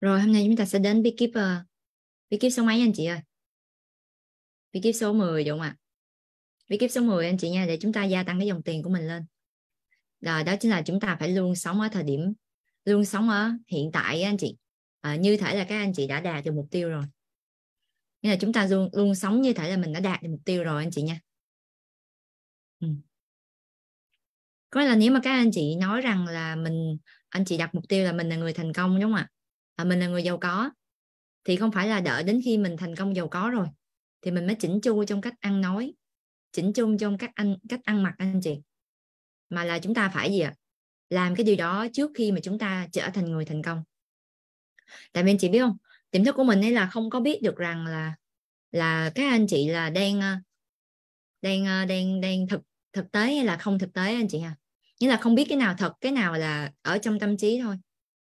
Rồi hôm nay chúng ta sẽ đến bí kíp ờ, số mấy anh chị ơi? Bí số 10 đúng không ạ? Bí số 10 anh chị nha để chúng ta gia tăng cái dòng tiền của mình lên. Rồi đó chính là chúng ta phải luôn sống ở thời điểm luôn sống ở hiện tại anh chị. À, như thể là các anh chị đã đạt được mục tiêu rồi. Nghĩa là chúng ta luôn luôn sống như thể là mình đã đạt được mục tiêu rồi anh chị nha. Ừ. Có là nếu mà các anh chị nói rằng là mình anh chị đặt mục tiêu là mình là người thành công đúng không ạ? à, mình là người giàu có thì không phải là đợi đến khi mình thành công giàu có rồi thì mình mới chỉnh chu trong cách ăn nói chỉnh chu trong cách ăn cách ăn mặc anh chị mà là chúng ta phải gì ạ làm cái điều đó trước khi mà chúng ta trở thành người thành công tại vì anh chị biết không tiềm thức của mình ấy là không có biết được rằng là là các anh chị là đang ờ, đang ờ, đang đang thực thực tế hay là không thực tế anh chị ha à? nghĩa là không biết cái nào thật cái nào là ở trong tâm trí thôi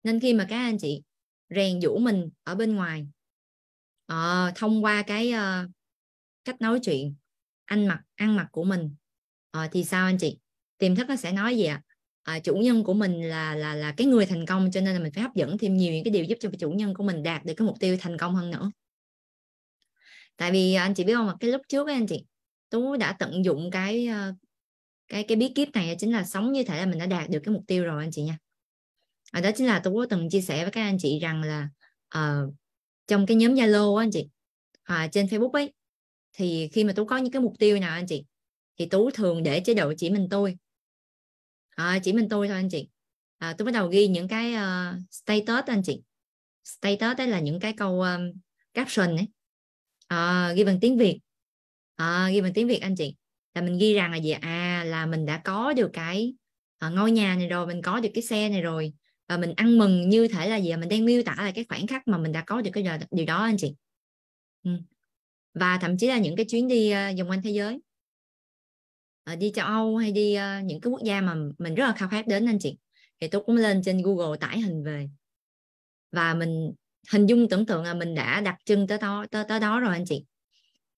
nên khi mà các anh chị rèn dũ mình ở bên ngoài à, thông qua cái uh, cách nói chuyện anh mặc ăn mặc của mình à, thì sao anh chị tiềm thức nó sẽ nói gì ạ à? chủ nhân của mình là là là cái người thành công cho nên là mình phải hấp dẫn thêm nhiều những cái điều giúp cho chủ nhân của mình đạt được cái mục tiêu thành công hơn nữa tại vì anh chị biết không mà cái lúc trước ấy, anh chị tú đã tận dụng cái cái cái bí kíp này chính là sống như thể là mình đã đạt được cái mục tiêu rồi anh chị nha à, đó chính là tôi có từng chia sẻ với các anh chị rằng là uh, trong cái nhóm zalo anh chị à, trên facebook ấy thì khi mà tú có những cái mục tiêu nào anh chị thì tú thường để chế độ chỉ mình tôi à, chỉ mình tôi thôi anh chị à, tôi bắt đầu ghi những cái uh, status anh chị status đấy là những cái câu um, caption ấy à, ghi bằng tiếng việt à, ghi bằng tiếng việt anh chị là mình ghi rằng là gì à là mình đã có được cái uh, ngôi nhà này rồi mình có được cái xe này rồi và mình ăn mừng như thể là gì mình đang miêu tả là cái khoảnh khắc mà mình đã có được cái điều, điều đó anh chị và thậm chí là những cái chuyến đi ờ, vòng quanh thế giới ờ, đi châu Âu hay đi ờ, những cái quốc gia mà mình rất là khao khát đến anh chị thì tôi cũng lên trên Google tải hình về và mình hình dung tưởng tượng là mình đã đặt chân tới đó tới, tới đó rồi anh chị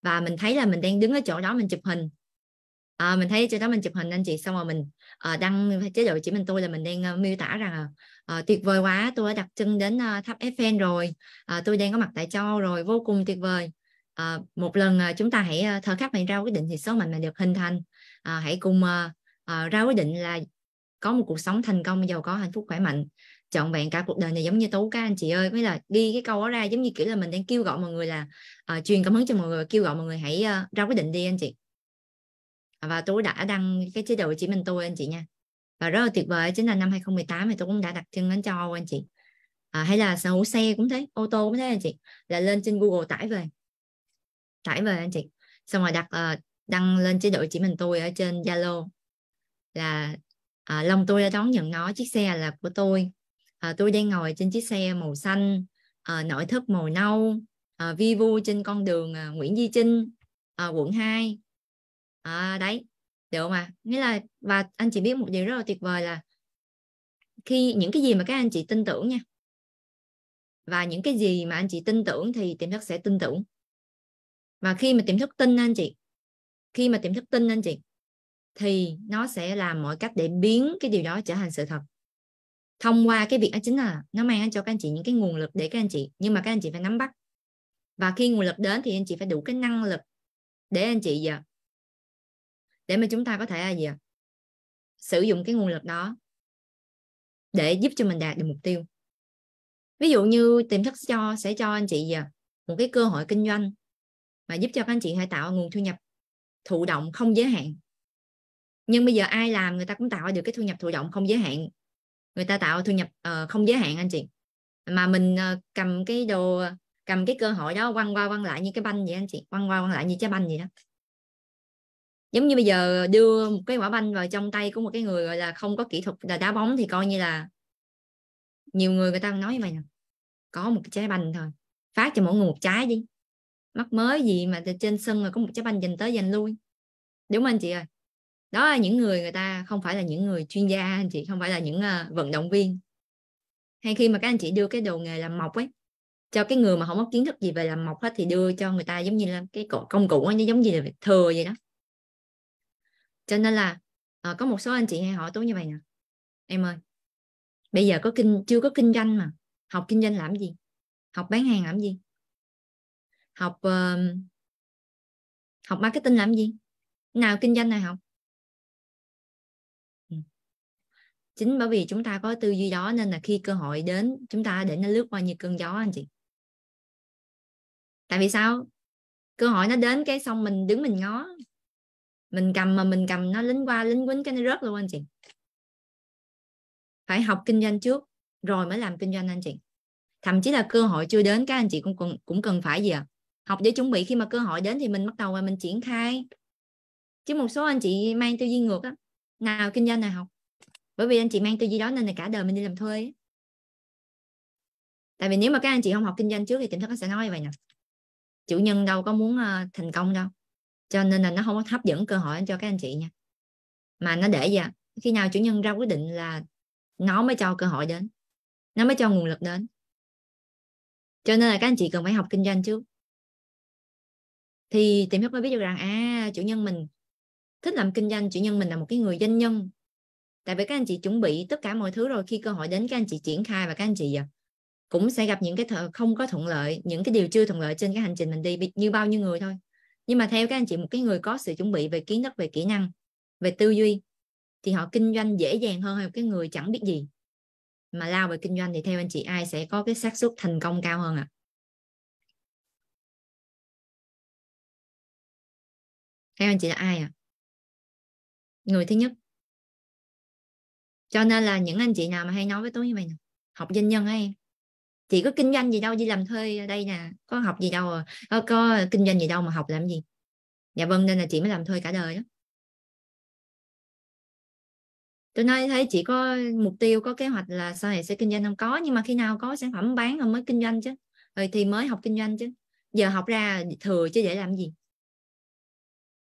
và mình thấy là mình đang đứng ở chỗ đó mình chụp hình à, mình thấy chỗ đó mình chụp hình anh chị xong rồi mình Ờ, đăng chế độ chỉ mình tôi là mình đang ờ, miêu tả rằng uh, tuyệt vời quá tôi đã đặt chân đến uh, tháp Eiffel rồi uh, tôi đang có mặt tại châu Âu rồi vô cùng tuyệt vời uh, một lần uh, chúng ta hãy uh, thở khắc mình ra quyết định thì số mệnh là được hình thành uh, hãy cùng uh, uh, ra quyết định là có một cuộc sống thành công giàu có hạnh phúc khỏe mạnh chọn bạn cả cuộc đời này giống như tú các anh chị ơi mới là ghi cái câu đó ra giống như kiểu là mình đang kêu gọi mọi người là uh, truyền cảm hứng cho mọi người kêu gọi mọi người hãy uh, ra quyết định đi anh chị Ờ, và tôi đã đăng cái chế độ chỉ mình tôi anh chị nha và rất là tuyệt vời chính là năm 2018 thì tôi cũng đã đặt chân đến châu Âu anh chị à, hay là sở hữu xe cũng thế ô tô cũng thế anh chị là lên trên Google tải về tải về anh chị xong rồi đặt ờ, đăng lên chế độ chỉ mình tôi ở trên Zalo là à, lòng tôi đã đón nhận nó chiếc xe là của tôi à, tôi đang ngồi trên chiếc xe màu xanh à, nội thất màu nâu à, vi vu trên con đường à, Nguyễn Duy Trinh à, quận 2 à, đấy được mà nghĩa là và anh chị biết một điều rất là tuyệt vời là khi những cái gì mà các anh chị tin tưởng nha và những cái gì mà anh chị tin tưởng thì tiềm thức sẽ tin tưởng và khi mà tiềm thức tin anh chị khi mà tiềm thức tin anh chị thì nó sẽ làm mọi cách để biến cái điều đó trở thành sự thật thông qua cái việc đó chính là nó mang cho các anh chị những cái nguồn lực để các anh chị nhưng mà các anh chị phải nắm bắt và khi nguồn lực đến thì anh chị phải đủ cái năng lực để anh chị giờ để mà chúng ta có thể là gì ạ sử dụng cái nguồn lực đó để giúp cho mình đạt được mục tiêu ví dụ như tiềm thức cho sẽ cho anh chị à, một cái cơ hội kinh doanh và giúp cho các anh chị hãy tạo nguồn thu nhập thụ động không giới hạn nhưng bây giờ ai làm người ta cũng tạo được cái thu nhập thụ động không giới hạn người ta tạo thu nhập uh, không giới hạn anh chị mà mình uh, cầm cái đồ cầm cái cơ hội đó quăng qua quăng lại như cái banh vậy anh chị quăng qua quăng lại như trái banh vậy đó giống như bây giờ đưa một cái quả banh vào trong tay của một cái người gọi là không có kỹ thuật là đá bóng thì coi như là nhiều người người ta nói như vậy nè có một cái trái banh thôi phát cho mỗi người một trái đi mắc mới gì mà trên sân rồi có một trái banh dành tới dành lui đúng không anh chị ơi đó là những người người ta không phải là những người chuyên gia anh chị không phải là những ờ, vận động viên hay khi mà các anh chị đưa cái đồ nghề làm mộc ấy cho cái người mà không có kiến thức gì về làm mộc hết thì đưa cho người ta giống như là cái công cụ nó giống như là thừa vậy đó cho nên là à, có một số anh chị hay hỏi tôi như vậy nè em ơi bây giờ có kinh chưa có kinh doanh mà học kinh doanh làm gì học bán hàng làm gì học uh, học marketing làm gì nào kinh doanh này học ừ. chính bởi vì chúng ta có tư duy đó nên là khi cơ hội đến chúng ta để nó lướt qua như cơn gió anh chị tại vì sao cơ hội nó đến cái xong mình đứng mình ngó mình cầm mà mình cầm nó lính qua lính quýnh cái nó rớt luôn anh chị phải học kinh doanh trước rồi mới làm kinh doanh anh chị thậm chí là cơ hội chưa đến các anh chị cũng cũng, cũng cần phải gì ạ à? học để chuẩn bị khi mà cơ hội đến thì mình bắt đầu mà mình triển khai chứ một số anh chị mang tư duy ngược á nào kinh doanh nào học bởi vì anh chị mang tư duy đó nên là cả đời mình đi làm thuê tại vì nếu mà các anh chị không học kinh doanh trước thì tỉnh thức nó sẽ nói vậy nè chủ nhân đâu có muốn ờ, thành công đâu cho nên là nó không có hấp dẫn cơ hội cho các anh chị nha mà nó để ra khi nào chủ nhân ra quyết định là nó mới cho cơ hội đến nó mới cho nguồn lực đến cho nên là các anh chị cần phải học kinh doanh trước thì tìm hiểu mới biết được rằng à chủ nhân mình thích làm kinh doanh chủ nhân mình là một cái người doanh nhân tại vì các anh chị chuẩn bị tất cả mọi thứ rồi khi cơ hội đến các anh chị triển khai và các anh chị à, cũng sẽ gặp những cái th- không có thuận lợi những cái điều chưa thuận lợi trên cái hành trình mình đi như bao nhiêu người thôi nhưng mà theo các anh chị một cái người có sự chuẩn bị về kiến thức về kỹ năng về tư duy thì họ kinh doanh dễ dàng hơn hay một cái người chẳng biết gì mà lao về kinh doanh thì theo anh chị ai sẽ có cái xác suất thành công cao hơn ạ à? theo anh chị là ai ạ à? người thứ nhất cho nên là những anh chị nào mà hay nói với tôi như vậy học doanh nhân ấy chị có kinh doanh gì đâu đi làm thuê đây nè có học gì đâu à, có, có kinh doanh gì đâu mà học làm gì dạ vâng nên là chị mới làm thuê cả đời đó tôi nói thấy chị có mục tiêu có kế hoạch là sau này sẽ kinh doanh không có nhưng mà khi nào có sản phẩm bán rồi mới kinh doanh chứ rồi thì mới học kinh doanh chứ giờ học ra thừa chứ để làm gì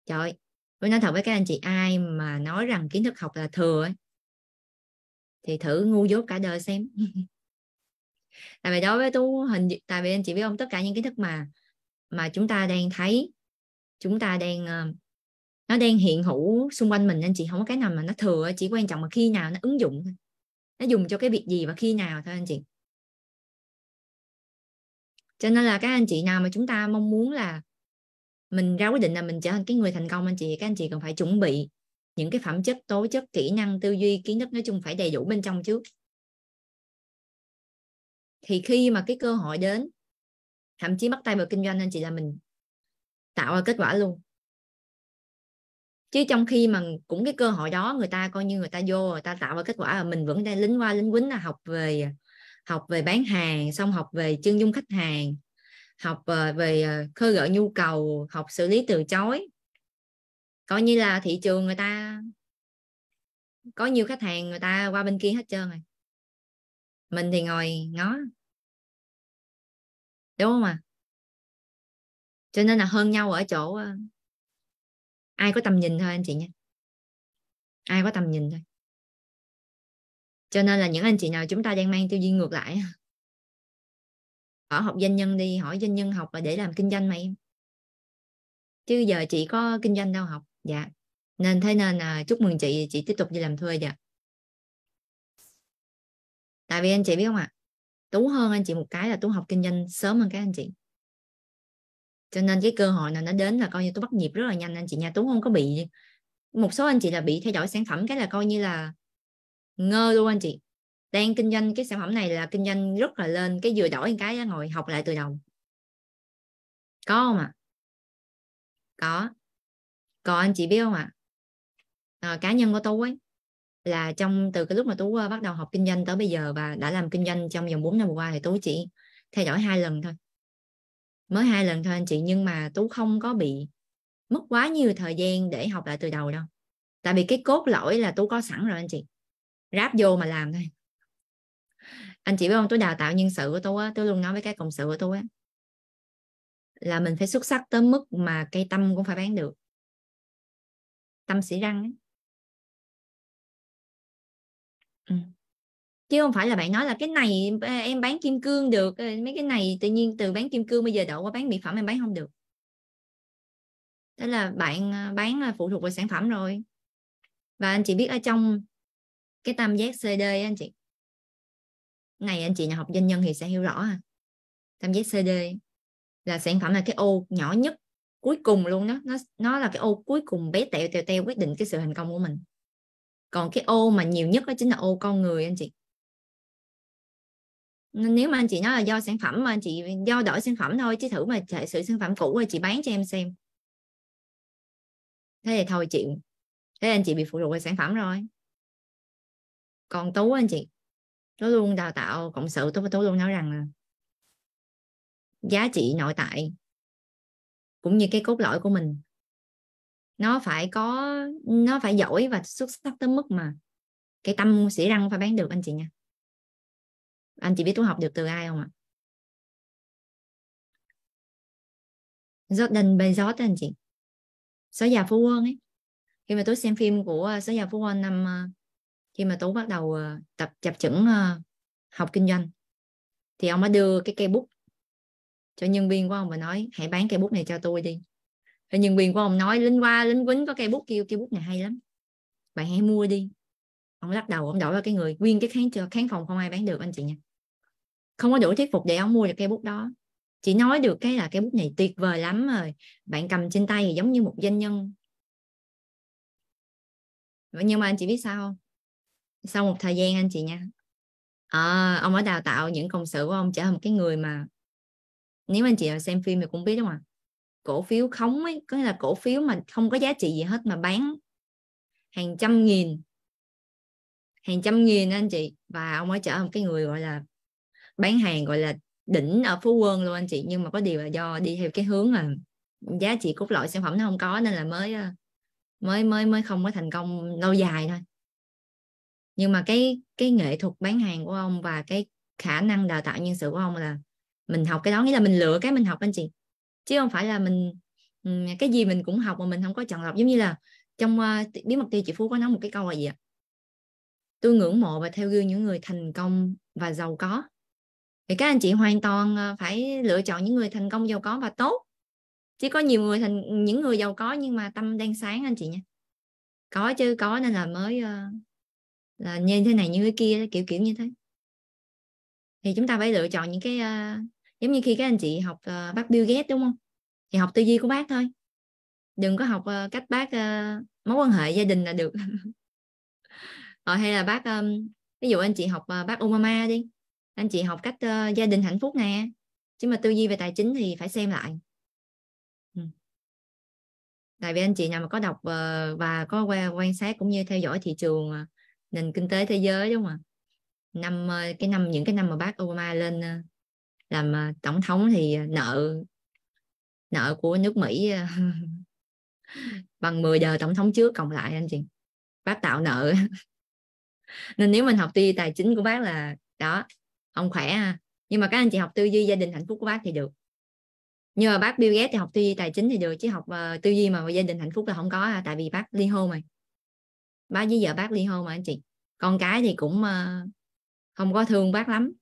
trời tôi nói thật với các anh chị ai mà nói rằng kiến thức học là thừa ấy, thì thử ngu dốt cả đời xem tại vì đối với tú hình tại vì anh chị biết không tất cả những kiến thức mà mà chúng ta đang thấy chúng ta đang ờ, nó đang hiện hữu xung quanh mình anh chị không có cái nào mà nó thừa chỉ quan trọng là khi nào nó ứng dụng thôi nó dùng cho cái việc gì và khi nào thôi anh chị cho nên là các anh chị nào mà chúng ta mong muốn là mình ra quyết định là mình trở thành cái người thành công anh chị các anh chị cần phải chuẩn bị những cái phẩm chất tố chất kỹ năng tư duy kiến thức nói chung phải đầy đủ bên trong trước thì khi mà cái cơ hội đến thậm chí bắt tay vào kinh doanh anh chị là mình tạo ra kết quả luôn chứ trong khi mà cũng cái cơ hội đó người ta coi như người ta vô người ta tạo ra kết quả là mình vẫn đang lính qua lính quýnh là học về học về bán hàng xong học về chân dung khách hàng học ờ, về ờ, khơi gợi nhu cầu học xử lý từ chối coi như là thị trường người ta có nhiều khách hàng người ta qua bên kia hết trơn rồi mình thì ngồi ngó đúng không ạ à? cho nên là hơn nhau ở chỗ ờ, ai có tầm nhìn thôi anh chị nha ai có tầm nhìn thôi cho nên là những anh chị nào chúng ta đang mang tư duy ngược lại ở học doanh nhân đi hỏi doanh nhân học là để làm kinh doanh mà em chứ giờ chị có kinh doanh đâu học dạ nên thế nên là ờ, chúc mừng chị chị tiếp tục đi làm thuê dạ tại vì anh chị biết không ạ à, tú hơn anh chị một cái là tú học kinh doanh sớm hơn các anh chị cho nên cái cơ hội nào nó đến là coi như tú bắt nhịp rất là nhanh anh chị nha tú không có bị một số anh chị là bị theo dõi sản phẩm cái là coi như là ngơ luôn anh chị đang kinh doanh cái sản phẩm này là kinh doanh rất là lên cái vừa đổi cái đó, ngồi học lại từ đầu có không ạ à? có còn anh chị biết không ạ à? à, cá nhân của tôi ấy là trong từ cái lúc mà tú bắt đầu học kinh doanh tới bây giờ và đã làm kinh doanh trong vòng 4 năm vừa qua thì tú chỉ theo dõi hai lần thôi mới hai lần thôi anh chị nhưng mà tú không có bị mất quá nhiều thời gian để học lại từ đầu đâu tại vì cái cốt lõi là tú có sẵn rồi anh chị ráp vô mà làm thôi anh chị biết không tôi đào tạo nhân sự của tôi á tôi luôn nói với các cộng sự của tôi á là mình phải xuất sắc tới mức mà cây tâm cũng phải bán được tâm sĩ răng ấy. Ừ. chứ không phải là bạn nói là cái này à, em bán kim cương được à, mấy cái này tự nhiên từ bán kim cương bây giờ đổ qua bán mỹ phẩm em bán không được đó là bạn à, bán phụ thuộc vào sản phẩm rồi và anh chị biết ở trong cái tam giác CD anh chị này anh chị nào học doanh nhân thì sẽ hiểu rõ à tam giác CD là sản phẩm là cái ô nhỏ nhất cuối cùng luôn đó nó nó là cái ô cuối cùng bé tẹo tẹo tẹo quyết định cái sự thành công của mình còn cái ô mà nhiều nhất đó chính là ô con người anh chị nên nếu mà anh chị nói là do sản phẩm mà anh chị do đổi sản phẩm thôi chứ thử mà chạy sự sản phẩm cũ rồi chị bán cho em xem thế thì thôi chịu thế anh chị bị phụ thuộc vào sản phẩm rồi còn tú anh chị tú luôn đào tạo cộng sự tú tú luôn nói rằng là giá trị nội tại cũng như cái cốt lõi của mình nó phải có nó phải giỏi và xuất sắc tới mức mà cái tâm sĩ răng phải bán được anh chị nha anh chị biết tôi học được từ ai không ạ Jordan Bezos anh chị số già phú quân ấy khi mà tôi xem phim của ờ, số già phú quân năm ờ, khi mà tôi bắt đầu ờ, tập chập chững học kinh doanh thì ông đã đưa cái cây bút cho nhân viên của ông và nói hãy bán cây bút này cho tôi đi rồi nhân viên của ông nói lính qua lính quýnh có cây bút kêu cây bút này hay lắm bạn hãy mua đi ông lắc đầu ông đổi vào cái người nguyên cái kháng khán kháng phòng không ai bán được anh chị nha không có đủ thuyết phục để ông mua được cây bút đó chỉ nói được cái là cái bút này tuyệt vời lắm rồi bạn cầm trên tay thì giống như một doanh nhân nhưng mà anh chị biết sao không sau một thời gian anh chị nha à, ông ở đào tạo những công sự của ông trở thành một cái người mà nếu anh chị xem phim thì cũng biết đúng không ạ cổ phiếu khống ấy có nghĩa là cổ phiếu mà không có giá trị gì hết mà bán hàng trăm nghìn hàng trăm nghìn anh chị và ông ấy trở thành cái người gọi là bán hàng gọi là đỉnh ở phú quân luôn anh chị nhưng mà có điều là do đi theo cái hướng là giá trị cốt lõi sản phẩm nó không có nên là mới ờ, mới mới mới không có thành công lâu dài thôi nhưng mà cái cái nghệ thuật bán hàng của ông và cái khả năng đào tạo nhân sự của ông là mình học cái đó nghĩa là mình lựa cái mình học anh chị chứ không phải là mình ừ, cái gì mình cũng học mà mình không có chọn lọc giống như là trong ờ, bí mật thì chị phú có nói một cái câu là gì ạ tôi ngưỡng mộ và theo gương những người thành công và giàu có thì các anh chị hoàn toàn ờ, phải lựa chọn những người thành công giàu có và tốt chứ có nhiều người thành những người giàu có nhưng mà tâm đang sáng anh chị nha có chứ có nên là mới ờ, là như thế này như thế kia kiểu kiểu như thế thì chúng ta phải lựa chọn những cái giống như khi các anh chị học uh, bác Bill Gates đúng không thì học tư duy của bác thôi đừng có học uh, cách bác uh, mối quan hệ gia đình là được rồi hay là bác um, ví dụ anh chị học uh, bác Obama đi anh chị học cách uh, gia đình hạnh phúc nè chứ mà tư duy về tài chính thì phải xem lại tại vì anh chị nào mà có đọc và có quan sát cũng như theo dõi thị trường nền kinh tế thế giới đúng không ạ năm cái năm những cái năm mà bác Obama lên làm ờ, tổng thống thì ờ, nợ nợ của nước Mỹ ờ, bằng 10 giờ tổng thống trước cộng lại anh chị bác tạo nợ nên nếu mình học tư duy tài chính của bác là đó ông khỏe ha nhưng mà các anh chị học tư duy gia đình hạnh phúc của bác thì được nhưng mà bác Bill Gates thì học tư duy tài chính thì được chứ học tư duy mà gia đình hạnh phúc là không có à, tại vì bác ly hôn rồi bác với vợ bác ly hôn mà anh chị con cái thì cũng không có thương bác lắm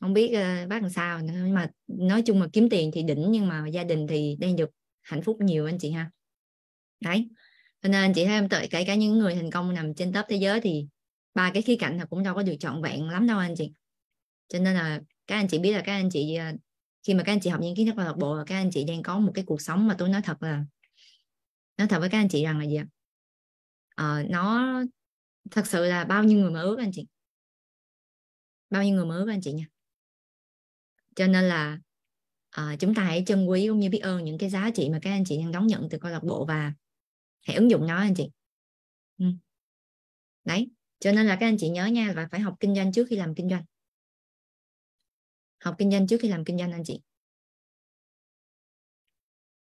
không biết uh, bác làm sao nữa. nhưng mà nói chung là kiếm tiền thì đỉnh nhưng mà gia đình thì đang được hạnh phúc nhiều anh chị ha đấy cho nên chị thấy em tự kể cả những người thành công nằm trên top thế giới thì ba cái khía cạnh là cũng đâu có được trọn vẹn lắm đâu anh chị cho nên là các anh chị biết là các anh chị ờ, khi mà các anh chị học những kiến thức câu lạc bộ là các anh chị đang có một cái cuộc sống mà tôi nói thật là nói thật với các anh chị rằng là gì ạ ờ, nó thật sự là bao nhiêu người mơ ước anh chị bao nhiêu người mơ ước anh chị nha cho nên là à, chúng ta hãy trân quý cũng như biết ơn những cái giá trị mà các anh chị đang đón nhận từ câu lạc bộ và hãy ứng dụng nó anh chị ừ. đấy cho nên là các anh chị nhớ nha và phải học kinh doanh trước khi làm kinh doanh học kinh doanh trước khi làm kinh doanh anh chị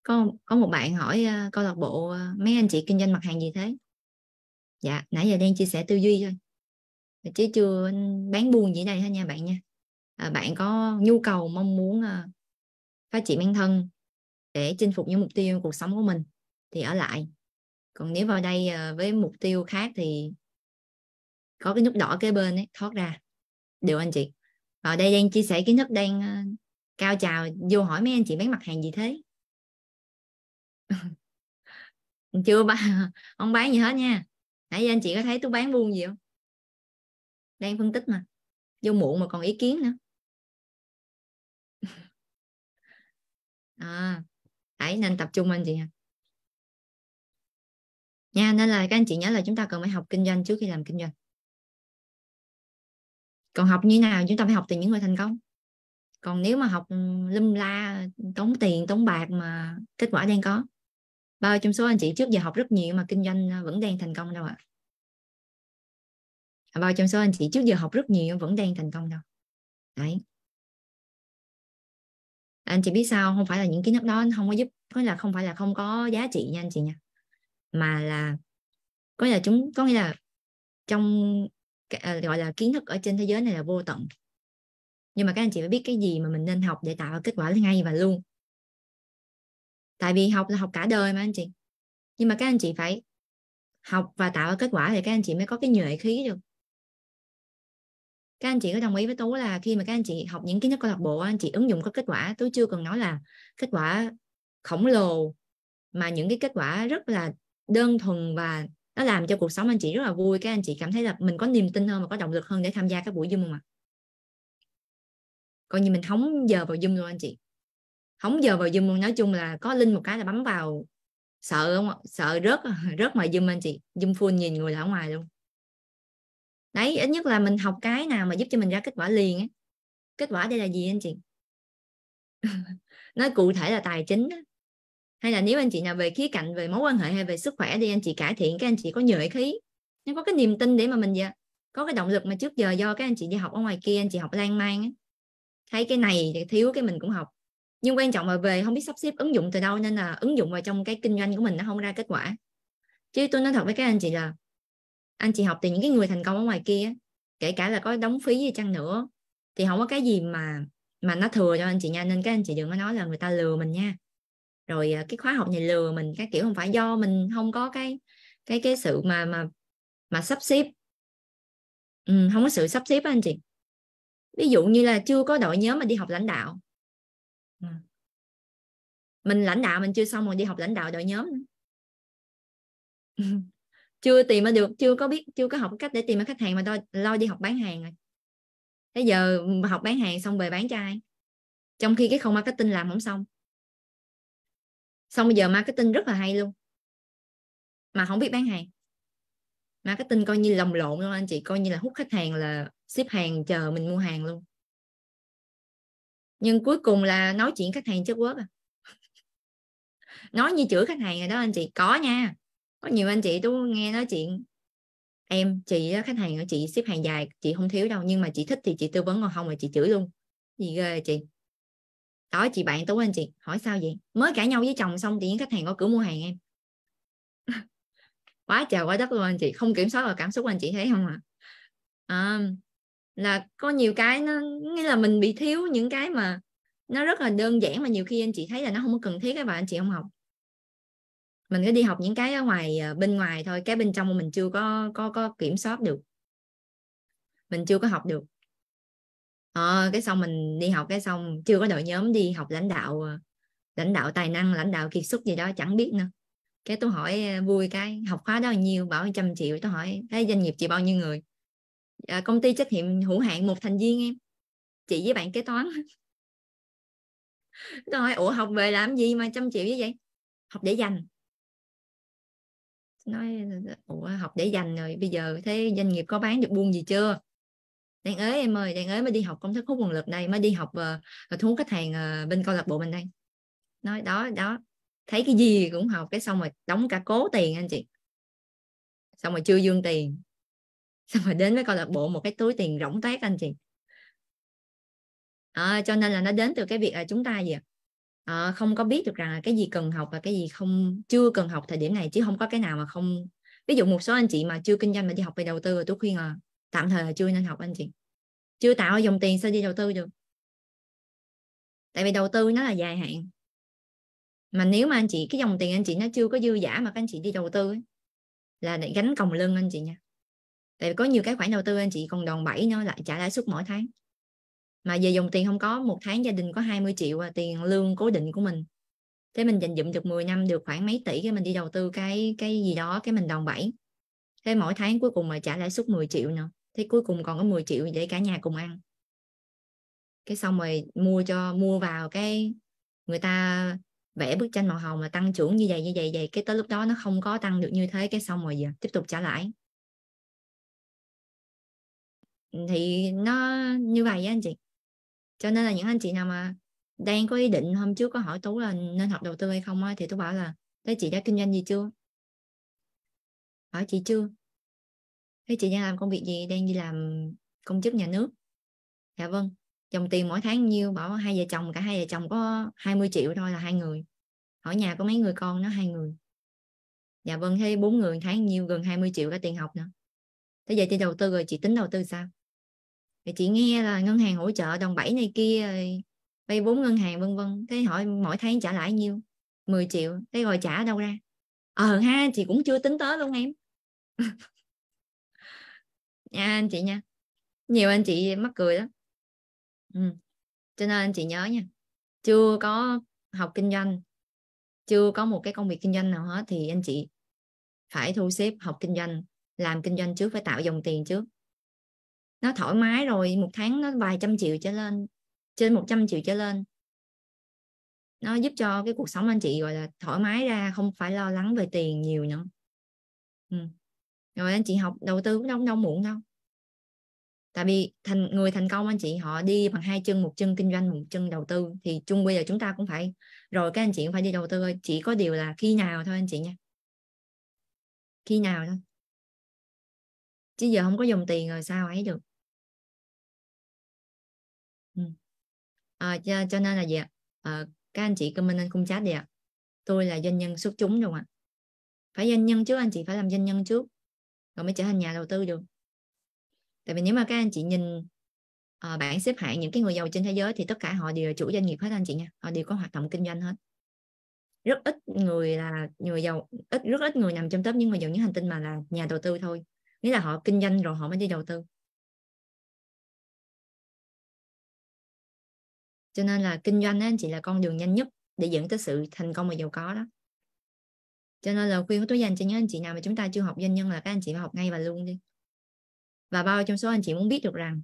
có có một bạn hỏi uh, câu lạc bộ uh, mấy anh chị kinh doanh mặt hàng gì thế dạ nãy giờ đang chia sẻ tư duy thôi chứ chưa bán buôn gì đây hết nha bạn nha À, bạn có nhu cầu mong muốn à, phát triển bản thân để chinh phục những mục tiêu cuộc sống của mình thì ở lại còn nếu vào đây à, với mục tiêu khác thì có cái nút đỏ kế bên ấy thoát ra được anh chị vào đây đang chia sẻ kiến thức đang cao chào vô hỏi mấy anh chị bán mặt hàng gì thế chưa bán không bán gì hết nha nãy giờ anh chị có thấy tôi bán buôn gì không đang phân tích mà vô muộn mà còn ý kiến nữa à, hãy nên tập trung anh chị ha nha nên là các anh chị nhớ là chúng ta cần phải học kinh doanh trước khi làm kinh doanh còn học như nào chúng ta phải học từ những người thành công còn nếu mà học lum la tốn tiền tốn bạc mà kết quả đang có bao trong số anh chị trước giờ học rất nhiều mà kinh doanh à, vẫn đang thành công đâu ạ à. bao trong số anh chị trước giờ học rất nhiều vẫn đang thành công đâu đấy anh chị biết sao không phải là những kiến thức đó không có giúp có là không phải là không có giá trị nha anh chị nha mà là có nghĩa là chúng có nghĩa là trong à, gọi là kiến thức ở trên thế giới này là vô tận nhưng mà các anh chị phải biết cái gì mà mình nên học để tạo kết quả ngay và luôn tại vì học là học cả đời mà anh chị nhưng mà các anh chị phải học và tạo kết quả thì các anh chị mới có cái nhuệ khí được các anh chị có đồng ý với tú là khi mà các anh chị học những kiến thức câu lạc bộ anh chị ứng dụng có kết quả tú chưa cần nói là kết quả khổng lồ mà những cái kết quả rất là đơn thuần và nó làm cho cuộc sống anh chị rất là vui các anh chị cảm thấy là mình có niềm tin hơn và có động lực hơn để tham gia các buổi zoom không ạ à? coi như mình hóng giờ vào zoom luôn anh chị hóng giờ vào zoom luôn nói chung là có linh một cái là bấm vào sợ không sợ rớt rớt ngoài zoom anh chị zoom full nhìn người ở ngoài luôn đấy ít nhất là mình học cái nào mà giúp cho mình ra kết quả liền ấy. kết quả đây là gì anh chị nói cụ thể là tài chính hay là nếu anh chị nào về khía cạnh về mối quan hệ hay về sức khỏe đi anh chị cải thiện các anh chị có nhuệ khí nhưng có cái niềm tin để mà mình dạ, có cái động lực mà trước giờ do các anh chị đi học ở ngoài kia anh chị học lan man ấy. thấy cái này thì thiếu cái mình cũng học nhưng quan trọng là về không biết sắp xếp ứng dụng từ đâu nên là ứng dụng vào trong cái kinh doanh của mình nó không ra kết quả chứ tôi nói thật với các anh chị là anh chị học từ những cái người thành công ở ngoài kia kể cả là có đóng phí gì chăng nữa thì không có cái gì mà mà nó thừa cho anh chị nha nên các anh chị đừng có nói là người ta lừa mình nha rồi à, cái khóa học này lừa mình cái kiểu không phải do mình không có cái cái cái sự mà mà mà sắp xếp ừ, không có sự sắp xếp anh chị ví dụ như là chưa có đội nhóm mà đi học lãnh đạo ừ. mình lãnh đạo mình chưa xong rồi đi học lãnh đạo đội nhóm chưa tìm ra được chưa có biết chưa có học cách để tìm ra khách hàng mà tôi lo đi học bán hàng rồi thế giờ học bán hàng xong về bán cho ai trong khi cái không marketing làm không xong xong bây giờ marketing rất là hay luôn mà không biết bán hàng marketing coi như lồng lộn luôn anh chị coi như là hút khách hàng là ship hàng chờ mình mua hàng luôn nhưng cuối cùng là nói chuyện khách hàng chất quốc à nói như chửi khách hàng rồi đó anh chị có nha có nhiều anh chị tôi nghe nói chuyện em chị khách hàng của chị xếp hàng dài chị không thiếu đâu nhưng mà chị thích thì chị tư vấn còn không mà chị chửi luôn gì ghê chị đó chị bạn tú anh chị hỏi sao vậy mới cãi nhau với chồng xong thì những khách hàng có cửa mua hàng em quá trời quá đất luôn anh chị không kiểm soát được cảm xúc anh chị thấy không ạ à? à, là có nhiều cái nó nghĩa là mình bị thiếu những cái mà nó rất là đơn giản mà nhiều khi anh chị thấy là nó không có cần thiết các bạn anh chị không học mình cứ đi học những cái ở ngoài ờ, bên ngoài thôi cái bên trong mình chưa có có có kiểm soát được mình chưa có học được à, cái xong mình đi học cái xong chưa có đội nhóm đi học lãnh đạo ờ, lãnh đạo tài năng lãnh đạo kiệt xuất gì đó chẳng biết nữa cái tôi hỏi vui cái học khóa đó bao nhiêu bảo trăm triệu tôi hỏi cái doanh nghiệp chị bao nhiêu người à, công ty trách nhiệm hữu hạn một thành viên em chị với bạn kế toán tôi hỏi ủa học về làm gì mà trăm triệu như vậy học để dành nói ủa học để dành rồi bây giờ thế doanh nghiệp có bán được buôn gì chưa đang ới em ơi đang ới mới đi học công thức hút nguồn lực này mới đi học uh, thu hút khách hàng uh, bên câu lạc bộ mình đây nói đó đó thấy cái gì cũng học cái xong rồi đóng cả cố tiền anh chị xong rồi chưa dương tiền xong rồi đến với câu lạc bộ một cái túi tiền rỗng toét anh chị à, cho nên là nó đến từ cái việc là chúng ta gì ạ à, không có biết được rằng là cái gì cần học và cái gì không chưa cần học thời điểm này chứ không có cái nào mà không ví dụ một số anh chị mà chưa kinh doanh mà đi học về đầu tư tôi khuyên là tạm thời là chưa nên học anh chị chưa tạo dòng tiền sao đi đầu tư được tại vì đầu tư nó là dài hạn mà nếu mà anh chị cái dòng tiền anh chị nó chưa có dư giả mà các anh chị đi đầu tư ấy, là để gánh còng lưng anh chị nha tại vì có nhiều cái khoản đầu tư anh chị còn đòn bẩy nữa lại trả lãi suất mỗi tháng mà về dùng tiền không có một tháng gia đình có 20 triệu và tiền lương cố định của mình thế mình dành dụm được 10 năm được khoảng mấy tỷ cái mình đi đầu tư cái cái gì đó cái mình đòn bẩy thế mỗi tháng cuối cùng mà trả lãi suất 10 triệu nữa thế cuối cùng còn có 10 triệu để cả nhà cùng ăn cái xong rồi mua cho mua vào cái người ta vẽ bức tranh màu hồng mà tăng trưởng như vậy như vậy như vậy cái tới lúc đó nó không có tăng được như thế cái xong rồi giờ tiếp tục trả lãi thì nó như vậy á anh chị cho nên là những anh chị nào mà đang có ý định hôm trước có hỏi tú là nên học đầu tư hay không thì tú bảo là thế chị đã kinh doanh gì chưa hỏi chị chưa thế chị đang làm công việc gì đang đi làm công chức nhà nước dạ vâng dòng tiền mỗi tháng nhiêu bảo hai vợ chồng cả hai vợ chồng có 20 triệu thôi là hai người hỏi nhà có mấy người con nó hai người dạ vâng thế bốn người tháng nhiêu gần 20 triệu cả tiền học nữa thế giờ thì đầu tư rồi chị tính đầu tư sao thì chị nghe là ngân hàng hỗ trợ đồng bảy này kia vay vốn ngân hàng vân vân thế hỏi mỗi tháng trả lãi nhiêu 10 triệu thế rồi trả đâu ra ờ ha chị cũng chưa tính tới luôn em nha anh chị nha nhiều anh chị mắc cười lắm ừ. cho nên anh chị nhớ nha chưa có học kinh doanh chưa có một cái công việc kinh doanh nào hết thì anh chị phải thu xếp học kinh doanh làm kinh doanh trước phải tạo dòng tiền trước nó thoải mái rồi một tháng nó vài trăm triệu trở lên trên 100 triệu trở lên nó giúp cho cái cuộc sống anh chị gọi là thoải mái ra không phải lo lắng về tiền nhiều nữa ừ. rồi anh chị học đầu tư cũng đâu đâu muộn đâu tại vì thành người thành công anh chị họ đi bằng hai chân một chân kinh doanh một chân đầu tư thì chung bây giờ chúng ta cũng phải rồi các anh chị cũng phải đi đầu tư thôi chỉ có điều là khi nào thôi anh chị nha khi nào thôi chứ giờ không có dùng tiền rồi sao ấy được à, cho, cho nên là gì ạ à, các anh chị comment lên khung chat đi ạ tôi là doanh nhân xuất chúng rồi ạ phải doanh nhân trước anh chị phải làm doanh nhân trước rồi mới trở thành nhà đầu tư được tại vì nếu mà các anh chị nhìn uh, bảng xếp hạng những cái người giàu trên thế giới thì tất cả họ đều là chủ doanh nghiệp hết anh chị nha họ đều có hoạt động kinh doanh hết rất ít người là người giàu ít rất ít người nằm trong top những người giàu những hành tinh mà là nhà đầu tư thôi nghĩa là họ kinh doanh rồi họ mới đi đầu tư cho nên là kinh doanh anh chị là con đường nhanh nhất để dẫn tới sự thành công và giàu có đó cho nên lời khuyên của tôi dành cho những anh chị nào mà chúng ta chưa học doanh nhân là các anh chị phải học ngay và luôn đi và bao trong số anh chị muốn biết được rằng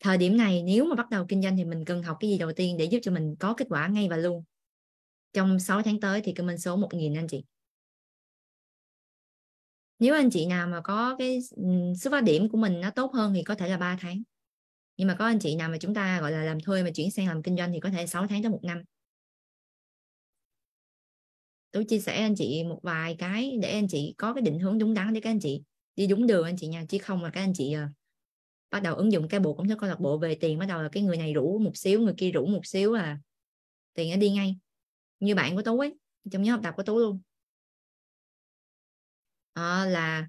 thời điểm này nếu mà bắt đầu kinh doanh thì mình cần học cái gì đầu tiên để giúp cho mình có kết quả ngay và luôn trong 6 tháng tới thì comment số 1.000 anh chị nếu anh chị nào mà có cái xuất phát điểm của mình nó tốt hơn thì có thể là 3 tháng nhưng mà có anh chị nào mà chúng ta gọi là làm thuê mà chuyển sang làm kinh doanh thì có thể 6 tháng tới một năm tôi chia sẻ anh chị một vài cái để anh chị có cái định hướng đúng đắn để các anh chị đi đúng đường anh chị nha chứ không là các anh chị à, bắt đầu ứng dụng cái bộ công thức câu lạc bộ về tiền bắt đầu là cái người này rủ một xíu người kia rủ một xíu là tiền nó đi ngay như bạn của tú ấy trong nhóm học tập của tú luôn à, là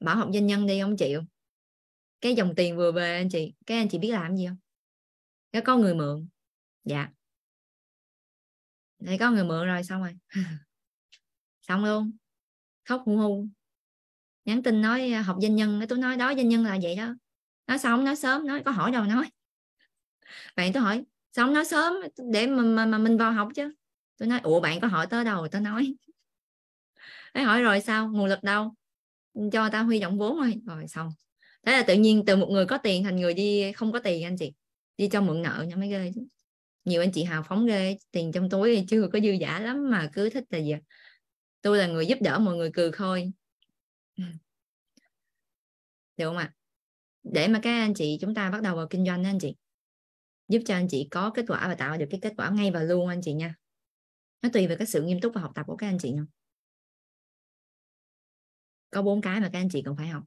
bảo học doanh nhân đi ông chịu cái dòng tiền vừa về anh chị cái anh chị biết làm gì không cái có người mượn dạ thì có người mượn rồi xong rồi xong luôn khóc hu hu nhắn tin nói à, học doanh nhân tôi nói đó doanh nhân là vậy đó nói xong nói sớm nói có hỏi đâu nói bạn tôi hỏi xong nói sớm để mà, mà, mà mình vào học chứ tôi nói ủa bạn có hỏi tới đâu tao nói Đấy hỏi rồi sao nguồn lực đâu cho tao huy động vốn rồi rồi xong thế là tự nhiên từ một người có tiền thành người đi không có tiền anh chị đi cho mượn nợ nha mấy ghê nhiều anh chị hào phóng ghê tiền trong túi chưa có dư giả lắm mà cứ thích là gì tôi là người giúp đỡ mọi người cười khôi được không ạ để mà các anh chị chúng ta bắt đầu vào kinh doanh đó anh chị giúp cho anh chị có kết quả và tạo được cái kết quả ngay và luôn anh chị nha nó tùy vào cái sự nghiêm túc và học tập của các anh chị nha có bốn cái mà các anh chị cần phải học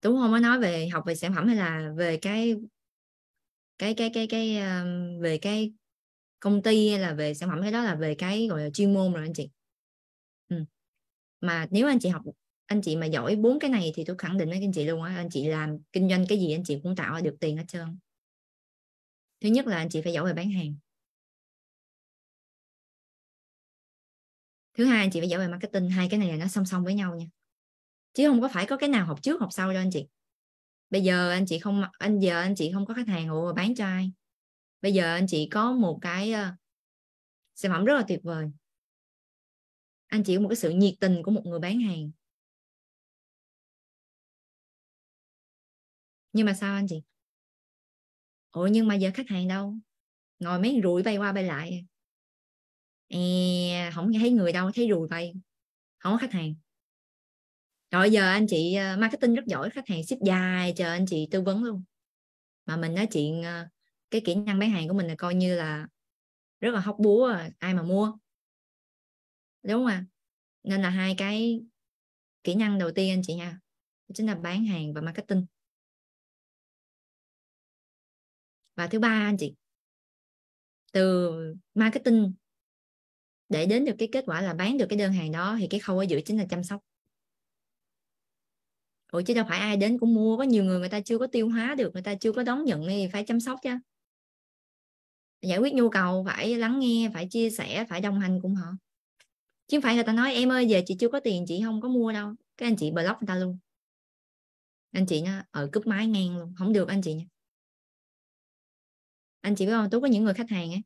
tú không có nói về học về sản phẩm hay là về cái cái cái cái cái ờ, về cái công ty hay là về sản phẩm cái đó là về cái gọi là chuyên môn rồi anh chị ừ. mà nếu anh chị học anh chị mà giỏi bốn cái này thì tôi khẳng định với anh chị luôn á anh chị làm kinh doanh cái gì anh chị cũng tạo được tiền hết trơn thứ nhất là anh chị phải giỏi về bán hàng thứ hai anh chị phải giỏi về marketing hai cái này là nó song song với nhau nha chứ không có phải có cái nào học trước học sau cho anh chị bây giờ anh chị không anh giờ anh chị không có khách hàng hộ bán cho ai bây giờ anh chị có một cái uh, sản phẩm rất là tuyệt vời anh chị có một cái sự nhiệt tình của một người bán hàng nhưng mà sao anh chị ủa nhưng mà giờ khách hàng đâu ngồi mấy rùi bay qua bay lại e, không thấy người đâu thấy rùi bay không có khách hàng rồi giờ anh chị ờ, marketing rất giỏi khách hàng ship dài chờ anh chị tư vấn luôn mà mình nói chuyện ờ, cái kỹ năng bán hàng của mình là coi như là rất là hóc búa ai mà mua đúng không ạ nên là hai cái kỹ năng đầu tiên anh chị nha chính là bán hàng và marketing và thứ ba anh chị từ marketing để đến được cái kết quả là bán được cái đơn hàng đó thì cái khâu ở giữa chính là chăm sóc rồi chứ đâu phải ai đến cũng mua có nhiều người người ta chưa có tiêu hóa được người ta chưa có đón nhận thì phải chăm sóc chứ giải quyết nhu cầu phải lắng nghe phải chia sẻ phải đồng hành cùng họ chứ không phải người ta nói em ơi giờ chị chưa có tiền chị không có mua đâu cái anh chị block người ta luôn anh chị nó ở ờ, cúp máy ngang luôn không được anh chị nha anh chị biết không tú có những người khách hàng ấy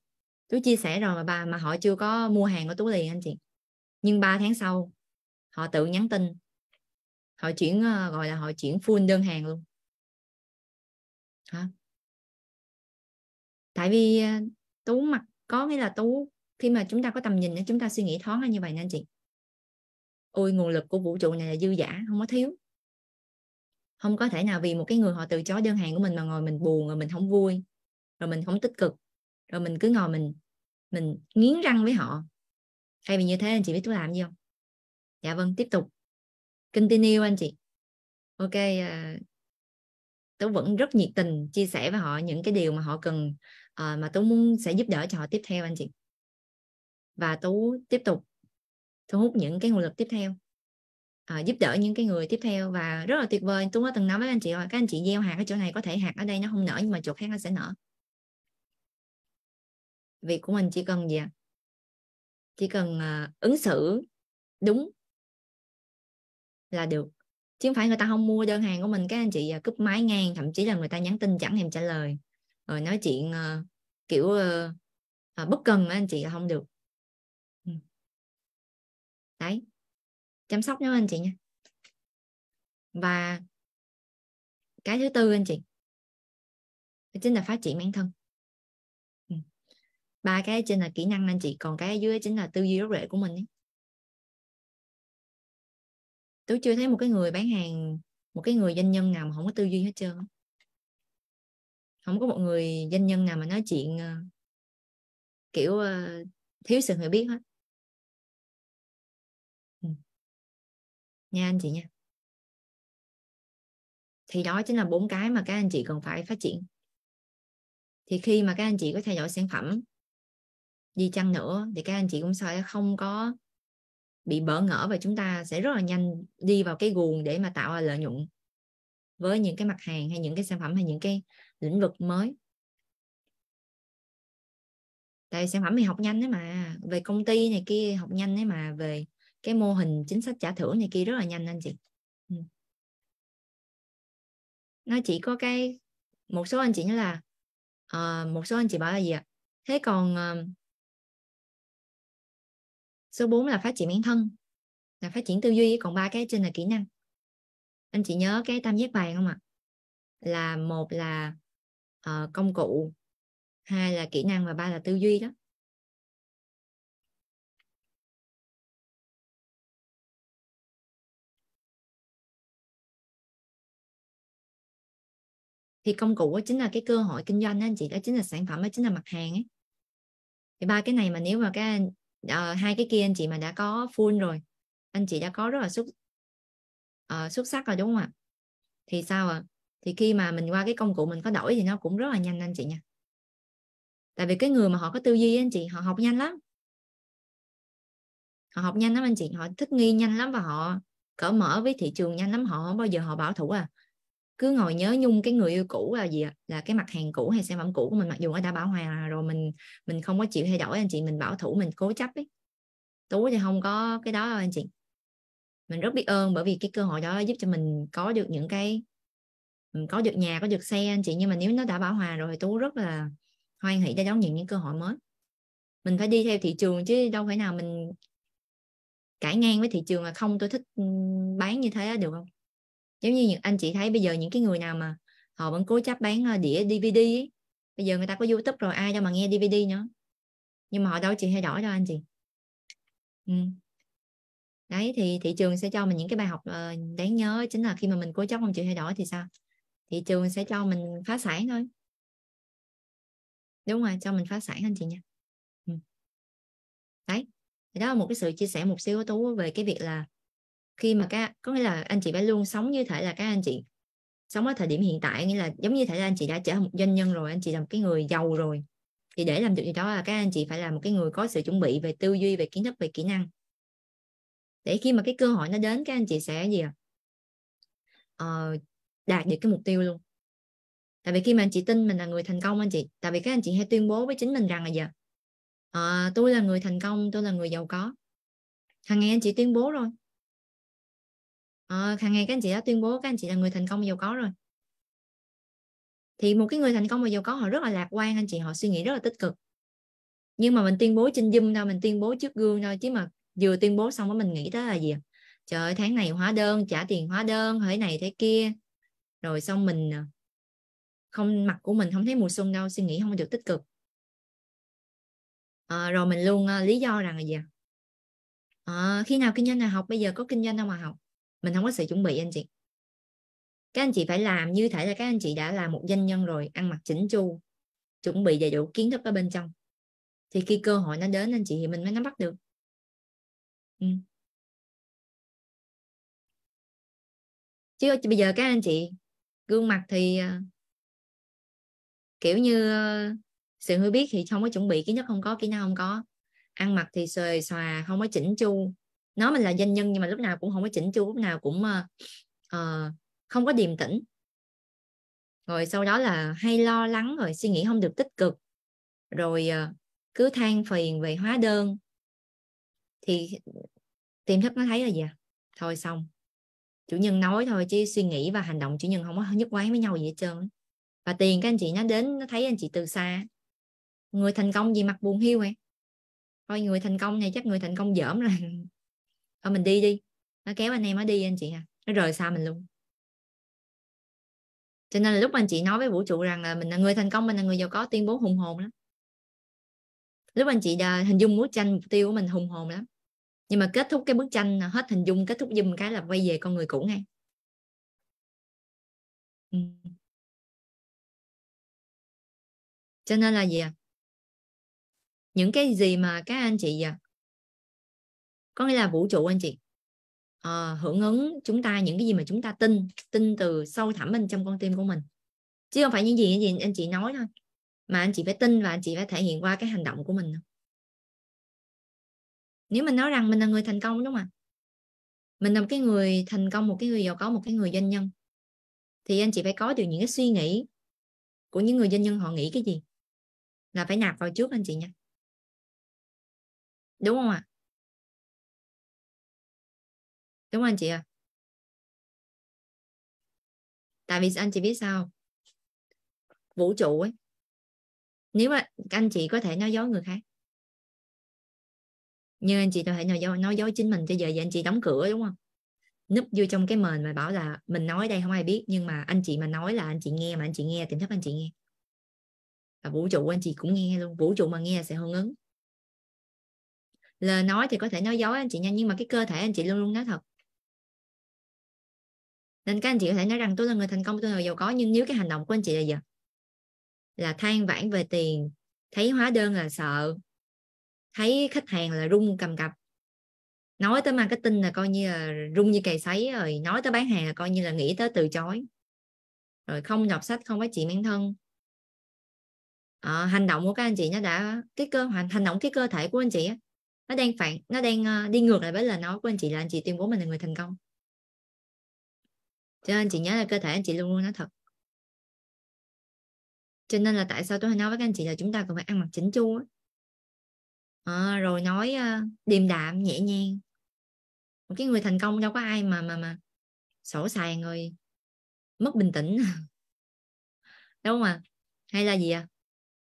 tú chia sẻ rồi mà bà mà họ chưa có mua hàng của tú liền anh chị nhưng 3 tháng sau họ tự nhắn tin họ chuyển ờ, gọi là họ chuyển full đơn hàng luôn hả tại vì ờ, tú mặc có nghĩa là tú khi mà chúng ta có tầm nhìn chúng ta suy nghĩ thoáng như vậy nên chị ôi nguồn lực của vũ trụ này là dư giả không có thiếu không có thể nào vì một cái người họ từ chối đơn hàng của mình mà ngồi mình buồn rồi mình không vui rồi mình không tích cực rồi mình cứ ngồi mình mình nghiến răng với họ thay vì như thế anh chị biết tôi làm gì không dạ vâng tiếp tục continue anh chị ok à, tớ vẫn rất nhiệt tình chia sẻ với họ những cái điều mà họ cần à, mà tớ muốn sẽ giúp đỡ cho họ tiếp theo anh chị và tớ tiếp tục thu hút những cái nguồn lực tiếp theo à, giúp đỡ những cái người tiếp theo và rất là tuyệt vời tớ có từng nói với anh chị rồi các anh chị gieo hạt ở chỗ này có thể hạt ở đây nó không nở nhưng mà chỗ khác nó sẽ nở việc của mình chỉ cần gì ạ à? chỉ cần uh, ứng xử đúng là được chứ không phải người ta không mua đơn hàng của mình các anh chị à, cúp máy ngang thậm chí là người ta nhắn tin chẳng thèm trả lời rồi nói chuyện ờ, kiểu ờ, ờ, bất cần anh chị là không được ừ. đấy chăm sóc nhau anh chị nha và cái thứ tư anh chị chính là phát triển bản thân ừ. ba cái trên là kỹ năng anh chị còn cái dưới chính là tư duy gốc rễ của mình ấy tôi chưa thấy một cái người bán hàng một cái người doanh nhân nào mà không có tư duy hết trơn không có một người doanh nhân nào mà nói chuyện ờ, kiểu ờ, thiếu sự hiểu biết hết ừ. nha anh chị nha thì đó chính là bốn cái mà các anh chị cần phải phát triển thì khi mà các anh chị có theo dõi sản phẩm đi chăng nữa thì các anh chị cũng sẽ không có bị bỡ ngỡ và chúng ta sẽ rất là nhanh đi vào cái guồng để mà tạo ra lợi nhuận với những cái mặt hàng hay những cái sản phẩm hay những cái lĩnh vực mới tại sản phẩm thì học nhanh đấy mà về công ty này kia học nhanh đấy mà về cái mô hình chính sách trả thưởng này kia rất là nhanh anh chị ừ. nó chỉ có cái một số anh chị nói là uh, một số anh chị bảo là gì ạ thế còn uh, số 4 là phát triển bản thân là phát triển tư duy còn ba cái trên là kỹ năng anh chị nhớ cái tam giác vàng không ạ là một là uh, công cụ hai là kỹ năng và ba là tư duy đó thì công cụ đó chính là cái cơ hội kinh doanh đó anh chị đó chính là sản phẩm đó chính là mặt hàng ấy thì ba cái này mà nếu mà các uh, hai cái kia anh chị mà đã có full rồi anh chị đã có rất là xuất uh, xuất sắc rồi đúng không ạ thì sao ạ à? thì khi mà mình qua cái công cụ mình có đổi thì nó cũng rất là nhanh anh chị nha tại vì cái người mà họ có tư duy anh chị họ học nhanh lắm họ học nhanh lắm anh chị họ thích nghi nhanh lắm và họ cởi mở với thị trường nhanh lắm họ không bao giờ họ bảo thủ à cứ ngồi nhớ nhung cái người yêu cũ là gì ạ là cái mặt hàng cũ hay sản phẩm cũ của mình mặc dù nó đã bảo hòa rồi mình mình không có chịu thay đổi anh chị mình bảo thủ mình cố chấp ấy tú thì không có cái đó đâu anh chị mình rất biết ơn bởi vì cái cơ hội đó giúp cho mình có được những cái mình có được nhà có được xe anh chị nhưng mà nếu nó đã bảo hòa rồi thì tú rất là hoan hỷ để đón nhận những cơ hội mới mình phải đi theo thị trường chứ đâu phải nào mình cãi ngang với thị trường là không tôi thích bán như thế được không giống như những anh chị thấy bây giờ những cái người nào mà họ vẫn cố chấp bán ờ, đĩa DVD ấy. bây giờ người ta có YouTube rồi ai đâu mà nghe DVD nữa nhưng mà họ đâu chịu hay đổi đâu anh chị ừ. đấy thì thị trường sẽ cho mình những cái bài học ờ, đáng nhớ chính là khi mà mình cố chấp không chịu thay đổi thì sao thị trường sẽ cho mình phá sản thôi đúng rồi cho mình phá sản anh chị nha ừ. đấy đó là một cái sự chia sẻ một xíu tú về cái việc là khi mà các có nghĩa là anh chị phải luôn sống như thể là các anh chị sống ở thời điểm hiện tại nghĩa là giống như thể là anh chị đã trở thành doanh nhân rồi anh chị là một cái người giàu rồi thì để làm được điều đó là các anh chị phải là một cái người có sự chuẩn bị về tư duy về kiến thức về kỹ năng để khi mà cái cơ hội nó đến các anh chị sẽ gì à ờ, đạt được cái mục tiêu luôn tại vì khi mà anh chị tin mình là người thành công anh chị tại vì các anh chị hay tuyên bố với chính mình rằng là gì à, tôi là người thành công tôi là người giàu có hàng ngày anh chị tuyên bố rồi à, hàng ngày các anh chị đã tuyên bố các anh chị là người thành công giàu có rồi thì một cái người thành công và giàu có họ rất là lạc quan anh chị họ suy nghĩ rất là tích cực nhưng mà mình tuyên bố trên zoom thôi mình tuyên bố trước gương thôi chứ mà vừa tuyên bố xong đó mình nghĩ tới là gì trời ơi, tháng này hóa đơn trả tiền hóa đơn thế này thế kia rồi xong mình à, không mặt của mình không thấy mùa xuân đâu suy nghĩ không được tích cực à, rồi mình luôn uh, lý do rằng là gì à, khi nào kinh doanh nào học bây giờ có kinh doanh đâu mà học mình không có sự chuẩn bị anh chị các anh chị phải làm như thể là các anh chị đã là một doanh nhân rồi ăn mặc chỉnh chu chuẩn bị đầy đủ kiến thức ở bên trong thì khi cơ hội nó đến anh chị thì mình mới nắm bắt được ừ. chứ bây giờ các anh chị gương mặt thì ờ, kiểu như ờ, sự hiểu biết thì không có chuẩn bị kiến thức không có kỹ năng không có ăn mặc thì xòe xòa không có chỉnh chu nói mình là doanh nhân nhưng mà lúc nào cũng không có chỉnh chu lúc nào cũng uh, không có điềm tĩnh rồi sau đó là hay lo lắng rồi suy nghĩ không được tích cực rồi uh, cứ than phiền về hóa đơn thì tìm thức nó thấy là gì à? thôi xong chủ nhân nói thôi chứ suy nghĩ và hành động chủ nhân không có nhất quán với nhau gì hết trơn và tiền các anh chị nó đến nó thấy anh chị từ xa người thành công gì mặt buồn hiu vậy thôi người thành công này chắc người thành công dởm rồi thôi ờ, mình đi đi nó kéo anh em nó đi anh chị à nó rời xa mình luôn cho nên là lúc anh chị nói với vũ trụ rằng là mình là người thành công mình là người giàu có tuyên bố hùng hồn lắm lúc anh chị đã ờ, hình dung bức tranh mục tiêu của mình hùng hồn lắm nhưng mà kết thúc cái bức tranh ờ, hết hình dung kết thúc dùm cái là quay về con người cũ ngay ừ. cho nên là gì à những cái gì mà các anh chị à, có nghĩa là vũ trụ anh chị à, hưởng ứng chúng ta những cái gì mà chúng ta tin tin từ sâu thẳm bên trong con tim của mình chứ không phải những gì những gì anh chị nói thôi mà anh chị phải tin và anh chị phải thể hiện qua cái hành động của mình nếu mình nói rằng mình là người thành công đúng không ạ mình là một cái người thành công một cái người giàu có một cái người doanh nhân thì anh chị phải có được những cái suy nghĩ của những người doanh nhân họ nghĩ cái gì là phải nạp vào trước anh chị nha đúng không ạ à? đúng không anh chị ạ à? tại vì anh chị biết sao vũ trụ ấy nếu mà anh chị có thể nói dối người khác như anh chị có thể nói dối, nói dối chính mình cho giờ vậy anh chị đóng cửa đúng không núp vô trong cái mền mà bảo là mình nói đây không ai biết nhưng mà anh chị mà nói là anh chị nghe mà anh chị nghe tìm thấp anh chị nghe và vũ trụ anh chị cũng nghe luôn vũ trụ mà nghe sẽ hưởng ứng lời nói thì có thể nói dối anh chị nha nhưng mà cái cơ thể anh chị luôn luôn nói thật nên các anh chị có thể nói rằng tôi là người thành công tôi là giàu có nhưng nếu cái hành động của anh chị là gì là than vãn về tiền thấy hóa đơn là sợ thấy khách hàng là rung cầm cập nói tới marketing là coi như là rung như cày sấy rồi nói tới bán hàng là coi như là nghĩ tới từ chối rồi không đọc sách không phát chị bản thân à, hành động của các anh chị nó đã cái cơ hành hành động cái cơ thể của anh chị nó đang phản nó đang ờ, đi ngược lại với lời nói của anh chị là anh chị tuyên bố mình là người thành công cho nên chị nhớ là cơ thể anh chị luôn luôn nói thật cho nên là tại sao tôi hay nói với các anh chị là chúng ta cần phải ăn mặc chỉnh chu à, rồi nói uh, điềm đạm nhẹ nhàng một cái người thành công đâu có ai mà mà mà sổ sài người mất bình tĩnh đúng không ạ hay là gì à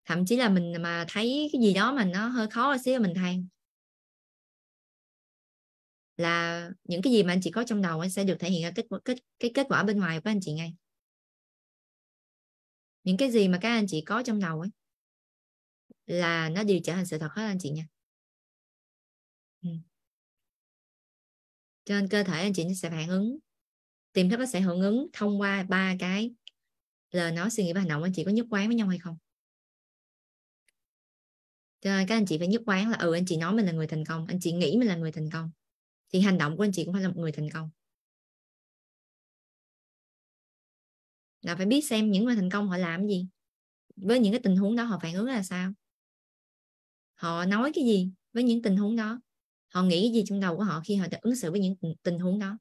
thậm chí là mình mà thấy cái gì đó mà nó hơi khó xíu mình than là những cái gì mà anh chị có trong đầu anh sẽ được thể hiện ra kết kết cái kết quả bên ngoài của anh chị ngay những cái gì mà các anh chị có trong đầu ấy là nó đều trở thành sự thật hết anh chị nha ừ. cho nên cơ thể anh chị sẽ phản ứng tìm thức nó sẽ hưởng ứng thông qua ba cái lời nói suy nghĩ và hành động anh chị có nhất quán với nhau hay không cho nên các anh chị phải nhất quán là ừ anh chị nói mình là người thành công anh chị nghĩ mình là người thành công thì hành động của anh chị cũng phải là một người thành công là phải biết xem những người thành công họ làm gì với những cái tình huống đó họ phản ứng là sao họ nói cái gì với những tình huống đó họ nghĩ cái gì trong đầu của họ khi họ ứng xử với những tình huống đó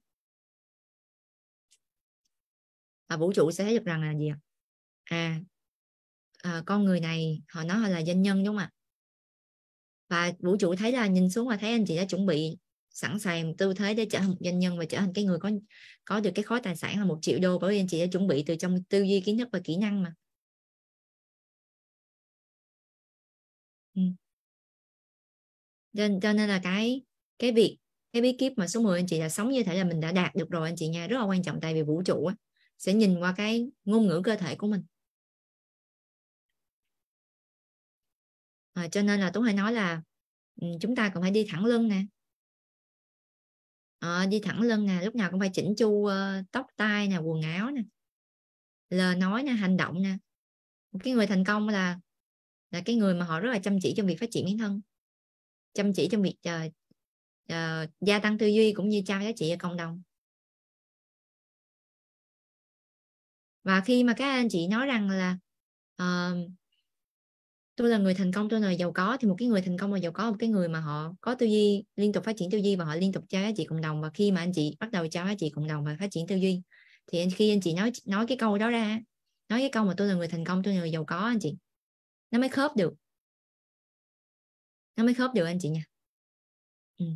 và vũ trụ sẽ thấy được rằng là gì ạ à, à con người này họ nói họ là doanh nhân đúng không ạ và vũ trụ thấy là nhìn xuống và thấy anh chị đã chuẩn bị sẵn sàng tư thế để trở thành doanh nhân và trở thành cái người có có được cái khối tài sản là một triệu đô bởi vì anh chị đã chuẩn bị từ trong tư duy kiến thức và kỹ năng mà nên ừ. cho nên là cái cái việc cái bí kíp mà số 10 anh chị là sống như thể là mình đã đạt được rồi anh chị nha rất là quan trọng tại vì vũ trụ á, sẽ nhìn qua cái ngôn ngữ cơ thể của mình à, cho nên là tú hay nói là ừ, chúng ta cần phải đi thẳng lưng nè à, đi thẳng lưng nè lúc nào cũng phải chỉnh chu uh, tóc tai nè quần áo nè lời nói nè hành động nè một cái người thành công là là cái người mà họ rất là chăm chỉ trong việc phát triển bản thân chăm chỉ trong việc uh, uh, gia tăng tư duy cũng như trao giá trị ở cộng đồng và khi mà các anh chị nói rằng là uh, tôi là người thành công tôi là giàu có thì một cái người thành công và giàu có một cái người mà họ có tư duy liên tục phát triển tư duy và họ liên tục trao giá trị cộng đồng và khi mà anh chị bắt đầu trao giá trị cộng đồng và phát triển tư duy thì khi anh chị nói nói cái câu đó ra nói cái câu mà tôi là người thành công tôi là người giàu có anh chị nó mới khớp được nó mới khớp được anh chị nha ừ.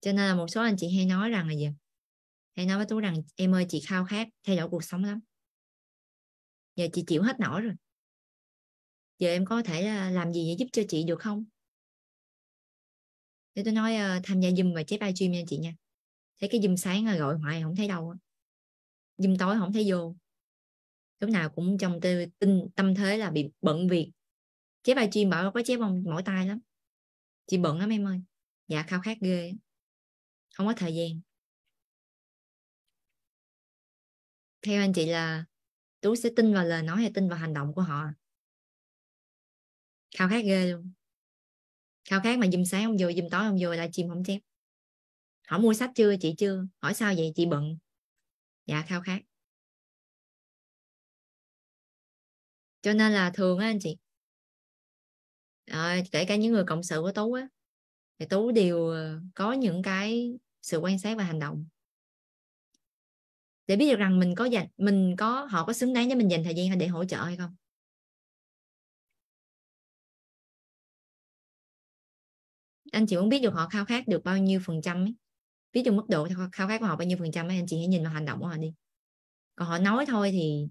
cho nên là một số anh chị hay nói rằng là gì hay nói với tú rằng em ơi chị khao khát thay đổi cuộc sống lắm giờ chị chịu hết nổi rồi giờ em có thể à, làm gì để giúp cho chị được không để tôi nói à, tham gia Zoom và chép stream nha chị nha thấy cái dùm sáng rồi à, gọi hoài không thấy đâu dùm tối không thấy vô lúc nào cũng trong tư, tinh tâm thế là bị bận việc chép stream bảo có chép không mỏi tay lắm chị bận lắm em ơi dạ khao khát ghê không có thời gian theo anh chị là tú sẽ tin vào lời nói hay tin vào hành động của họ khao khát ghê luôn khao khát mà dùm sáng không vừa dùm tối không vừa là chìm không chép họ mua sách chưa chị chưa hỏi sao vậy chị bận dạ khao khát cho nên là thường á anh chị à, kể cả những người cộng sự của tú á thì tú đều ờ, có những cái sự quan sát và hành động để biết được rằng mình có dành mình có họ có xứng đáng cho mình dành thời gian để hỗ trợ hay không anh chị muốn biết được họ khao khát được bao nhiêu phần trăm ấy biết được mức độ khao khát của họ bao nhiêu phần trăm ấy anh chị hãy nhìn vào hành động của họ đi còn họ nói thôi thì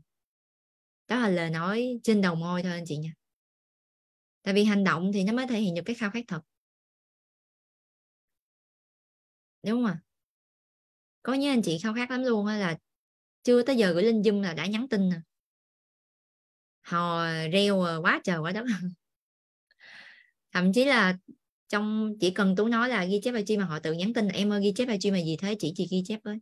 đó là lời nói trên đầu môi thôi anh chị nha tại vì hành động thì nó mới thể hiện được cái khao khát thật đúng không ạ à? có những anh chị khao khát lắm luôn là chưa tới giờ gửi link dung là đã nhắn tin nè hò reo à, quá trời quá đất thậm chí là trong chỉ cần tú nói là ghi chép bài stream mà họ tự nhắn tin em ơi ghi chép bài stream mà gì thế chị chị ghi chép với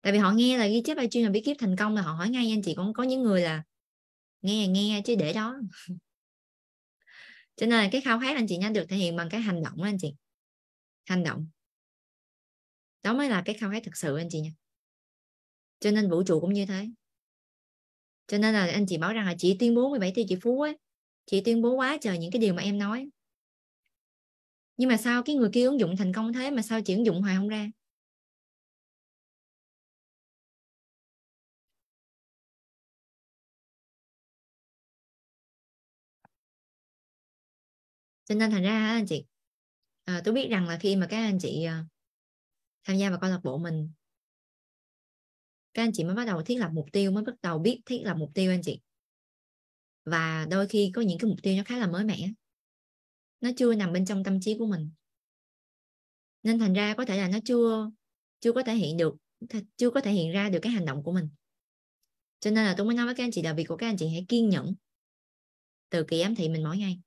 tại vì họ nghe là ghi chép bài stream là bí kiếp thành công là họ hỏi ngay anh chị cũng có những người là nghe nghe chứ để đó cho nên là cái khao khát anh chị nhanh được thể hiện bằng cái hành động anh chị hành động đó mới là cái khao khát thực sự anh chị nha cho nên vũ trụ cũng như thế cho nên là anh chị bảo rằng là chị tuyên bố 17 tiêu chị phú ấy chị tuyên bố quá trời những cái điều mà em nói nhưng mà sao cái người kia ứng dụng thành công thế mà sao chị ứng dụng hoài không ra cho nên thành ra anh chị à, tôi biết rằng là khi mà các anh chị à, tham gia vào câu lạc bộ mình các anh chị mới bắt đầu thiết lập mục tiêu mới bắt đầu biết thiết lập mục tiêu anh chị và đôi khi có những cái mục tiêu nó khá là mới mẻ nó chưa nằm bên trong tâm trí của mình nên thành ra có thể là nó chưa chưa có thể hiện được chưa có thể hiện ra được cái hành động của mình cho nên là tôi mới nói với các anh chị là việc của các anh chị hãy kiên nhẫn từ kỳ ám thị mình mỗi ngày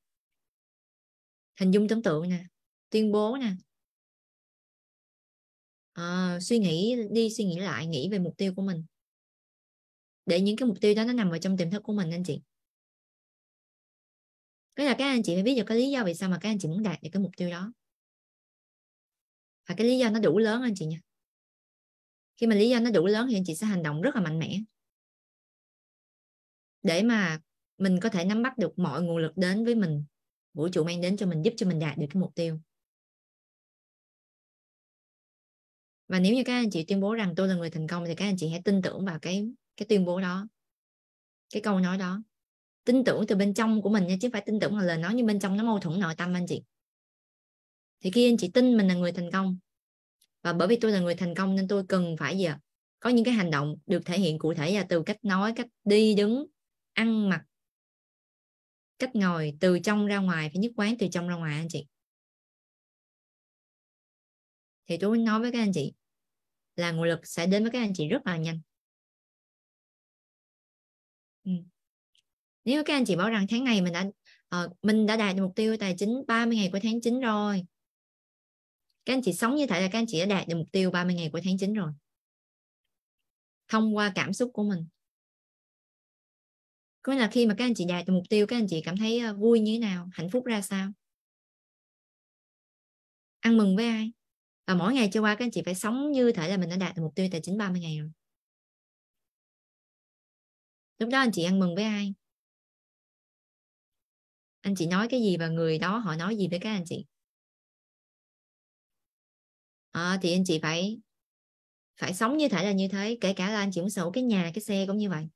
hình dung tưởng tượng nè tuyên bố nè à, suy nghĩ đi suy nghĩ lại nghĩ về mục tiêu của mình để những cái mục tiêu đó nó nằm ở trong tiềm thức của mình anh chị cái là các anh chị phải biết được cái lý do vì sao mà các anh chị muốn đạt được cái mục tiêu đó và cái lý do nó đủ lớn anh chị nha khi mà lý do nó đủ lớn thì anh chị sẽ hành động rất là mạnh mẽ để mà mình có thể nắm bắt được mọi nguồn lực đến với mình vũ trụ mang đến cho mình giúp cho mình đạt được cái mục tiêu và nếu như các anh chị tuyên bố rằng tôi là người thành công thì các anh chị hãy tin tưởng vào cái cái tuyên bố đó cái câu nói đó tin tưởng từ bên trong của mình nha chứ phải tin tưởng là lời nói nhưng bên trong nó mâu thuẫn nội tâm anh chị thì khi anh chị tin mình là người thành công và bởi vì tôi là người thành công nên tôi cần phải gì ạ có những cái hành động được thể hiện cụ thể là từ cách nói cách đi đứng ăn mặc cách ngồi từ trong ra ngoài phải nhất quán từ trong ra ngoài anh chị thì tôi nói với các anh chị là nguồn lực sẽ đến với các anh chị rất là nhanh ừ. nếu các anh chị bảo rằng tháng này mình đã uh, mình đã đạt được mục tiêu tài chính 30 ngày của tháng 9 rồi các anh chị sống như thế là các anh chị đã đạt được mục tiêu 30 ngày của tháng 9 rồi thông qua cảm xúc của mình có nghĩa là khi mà các anh chị đạt được mục tiêu các anh chị cảm thấy ờ, vui như thế nào hạnh phúc ra sao ăn mừng với ai và mỗi ngày trôi qua các anh chị phải sống như thể là mình đã đạt được mục tiêu tài chính 30 ngày rồi lúc đó anh chị ăn mừng với ai anh chị nói cái gì và người đó họ nói gì với các anh chị à, thì anh chị phải phải sống như thể là như thế kể cả là anh chị muốn sở hữu cái nhà cái xe cũng như vậy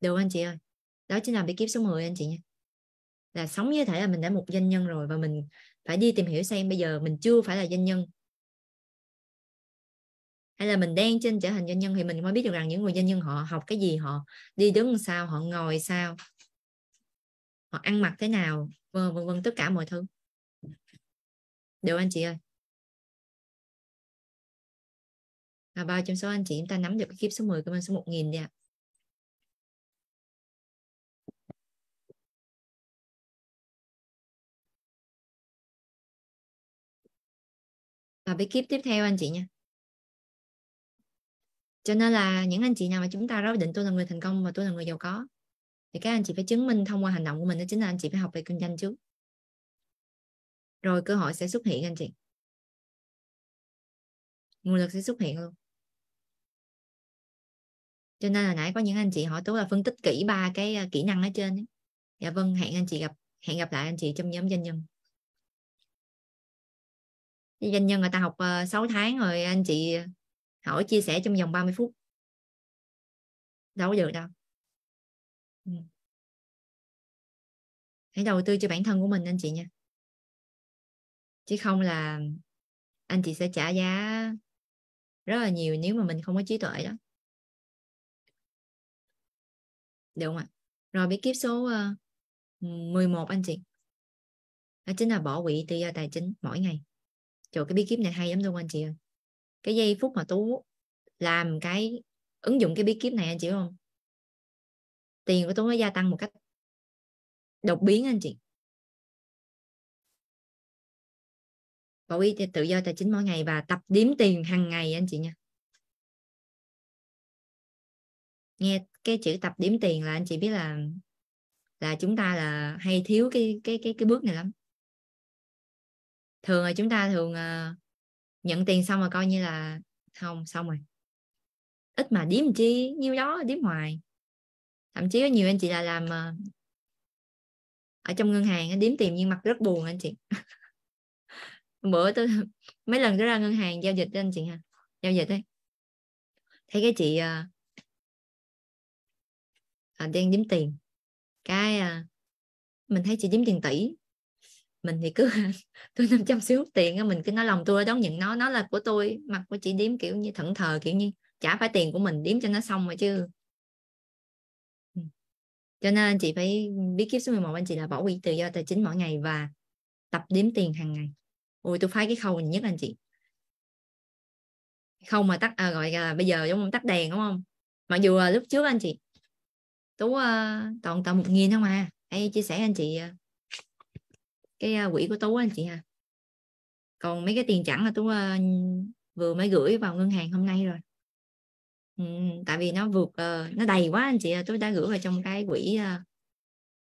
được anh chị ơi đó chính là bí kíp số 10 anh chị nha là sống như thể là mình đã một doanh nhân rồi và mình phải đi tìm hiểu xem bây giờ mình chưa phải là doanh nhân hay là mình đang trên trở thành doanh nhân thì mình mới biết được rằng những người doanh nhân họ học cái gì họ đi đứng sao họ ngồi sao họ ăn mặc thế nào vân vân vân tất cả mọi thứ được anh chị ơi à, bao trong số anh chị chúng ta nắm được cái kiếp số 10 cảm ơn số 1000 đi ạ à. vào bí kíp tiếp theo anh chị nha cho nên là những anh chị nào mà chúng ta đã định tôi là người thành công và tôi là người giàu có thì các anh chị phải chứng minh thông qua hành động của mình đó chính là anh chị phải học về kinh doanh trước rồi cơ hội sẽ xuất hiện anh chị nguồn lực sẽ xuất hiện luôn cho nên là nãy có những anh chị hỏi tôi là phân tích kỹ ba cái à, kỹ năng ở trên ấy. dạ vâng hẹn anh chị gặp hẹn gặp lại anh chị trong nhóm doanh nhân doanh nhân người ta học 6 ờ, tháng rồi anh chị hỏi chia sẻ trong vòng 30 phút đâu có được đâu ừ. hãy đầu tư cho bản thân của mình anh chị nha chứ không là anh chị sẽ trả giá rất là nhiều nếu mà mình không có trí tuệ đó được không ạ rồi bí kíp số 11 ờ, anh chị đó chính là bỏ quỹ tự do tài chính mỗi ngày trời cái bí kíp này hay lắm luôn anh chị ơi cái giây phút mà tú làm cái ứng dụng cái bí kíp này anh chị không tiền của tú nó gia tăng một cách đột biến anh chị bảo y tự do tài chính mỗi ngày và tập điếm tiền hàng ngày anh chị nha nghe cái chữ tập điểm tiền là anh chị biết là là chúng ta là hay thiếu cái cái cái cái bước này lắm thường là chúng ta thường ờ, nhận tiền xong rồi coi như là không xong rồi ít mà điếm chi nhiêu đó điếm hoài thậm chí có nhiều anh chị là làm ờ, ở trong ngân hàng điếm tiền nhưng mặt rất buồn anh chị bữa tôi mấy lần tôi ra ngân hàng giao dịch đó anh chị ha giao dịch đấy thấy cái chị à, đang đếm tiền cái à, mình thấy chị đếm tiền tỷ mình thì cứ tôi năm trăm xíu tiền mình cứ nói lòng tôi đón nhận nó nó là của tôi mặt của chị điếm kiểu như thẫn thờ kiểu như trả phải tiền của mình điếm cho nó xong rồi chứ ừ. cho nên chị phải biết kíp số 11 anh chị là bỏ quy tự do tài chính mỗi ngày và tập đếm tiền hàng ngày ui tôi phải cái khâu này nhất anh chị khâu mà tắt à, gọi là bây giờ giống không tắt đèn đúng không mặc dù à, lúc trước anh chị tú à, toàn tầm một nghìn không à hay chia sẻ anh chị à, cái à, quỹ của tú anh chị ha còn mấy cái tiền chẳng là tú à, vừa mới gửi vào ngân hàng hôm nay rồi ừ, tại vì nó vượt ờ, nó đầy quá anh chị tôi đã gửi vào trong cái quỹ à,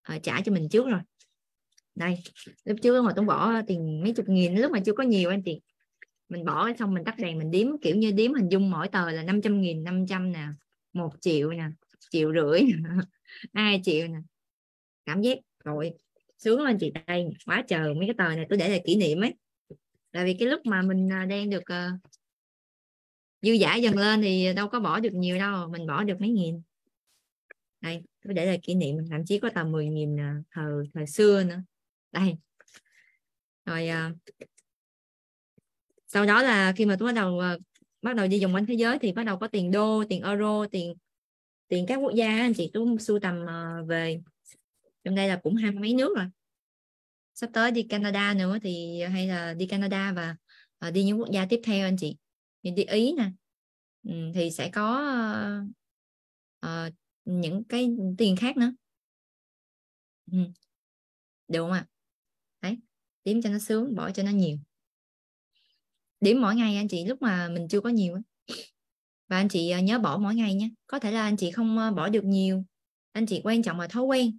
ờ, trả cho mình trước rồi đây lúc trước mà tôi bỏ tiền mấy chục nghìn lúc mà chưa có nhiều anh chị mình bỏ xong mình tắt đèn mình đếm kiểu như đếm hình dung mỗi tờ là 500 nghìn 500 nè một triệu nè triệu rưỡi nè hai triệu nè cảm giác rồi sướng lắm anh chị tay quá trời mấy cái tờ này tôi để là kỷ niệm ấy tại vì cái lúc mà mình à, đang được uh, dư giả dần lên thì đâu có bỏ được nhiều đâu mình bỏ được mấy nghìn đây tôi để là kỷ niệm thậm chí có tầm 10 nghìn à, thời thời xưa nữa đây rồi uh, sau đó là khi mà tôi bắt đầu uh, bắt đầu đi vòng quanh thế giới thì bắt đầu có tiền đô tiền euro tiền tiền các quốc gia anh chị tôi sưu tầm uh, về trong đây là cũng hai mấy nước rồi sắp tới đi Canada nữa thì hay là đi Canada và uh, đi những quốc gia tiếp theo anh chị như đi Ý nè um, thì sẽ có uh, uh, những cái tiền khác nữa um, được không ạ đấy điểm cho nó sướng bỏ cho nó nhiều điểm mỗi ngày anh chị lúc mà mình chưa có nhiều và anh chị ờ, nhớ bỏ mỗi ngày nhé có thể là anh chị không bỏ được nhiều anh chị quan trọng là thói quen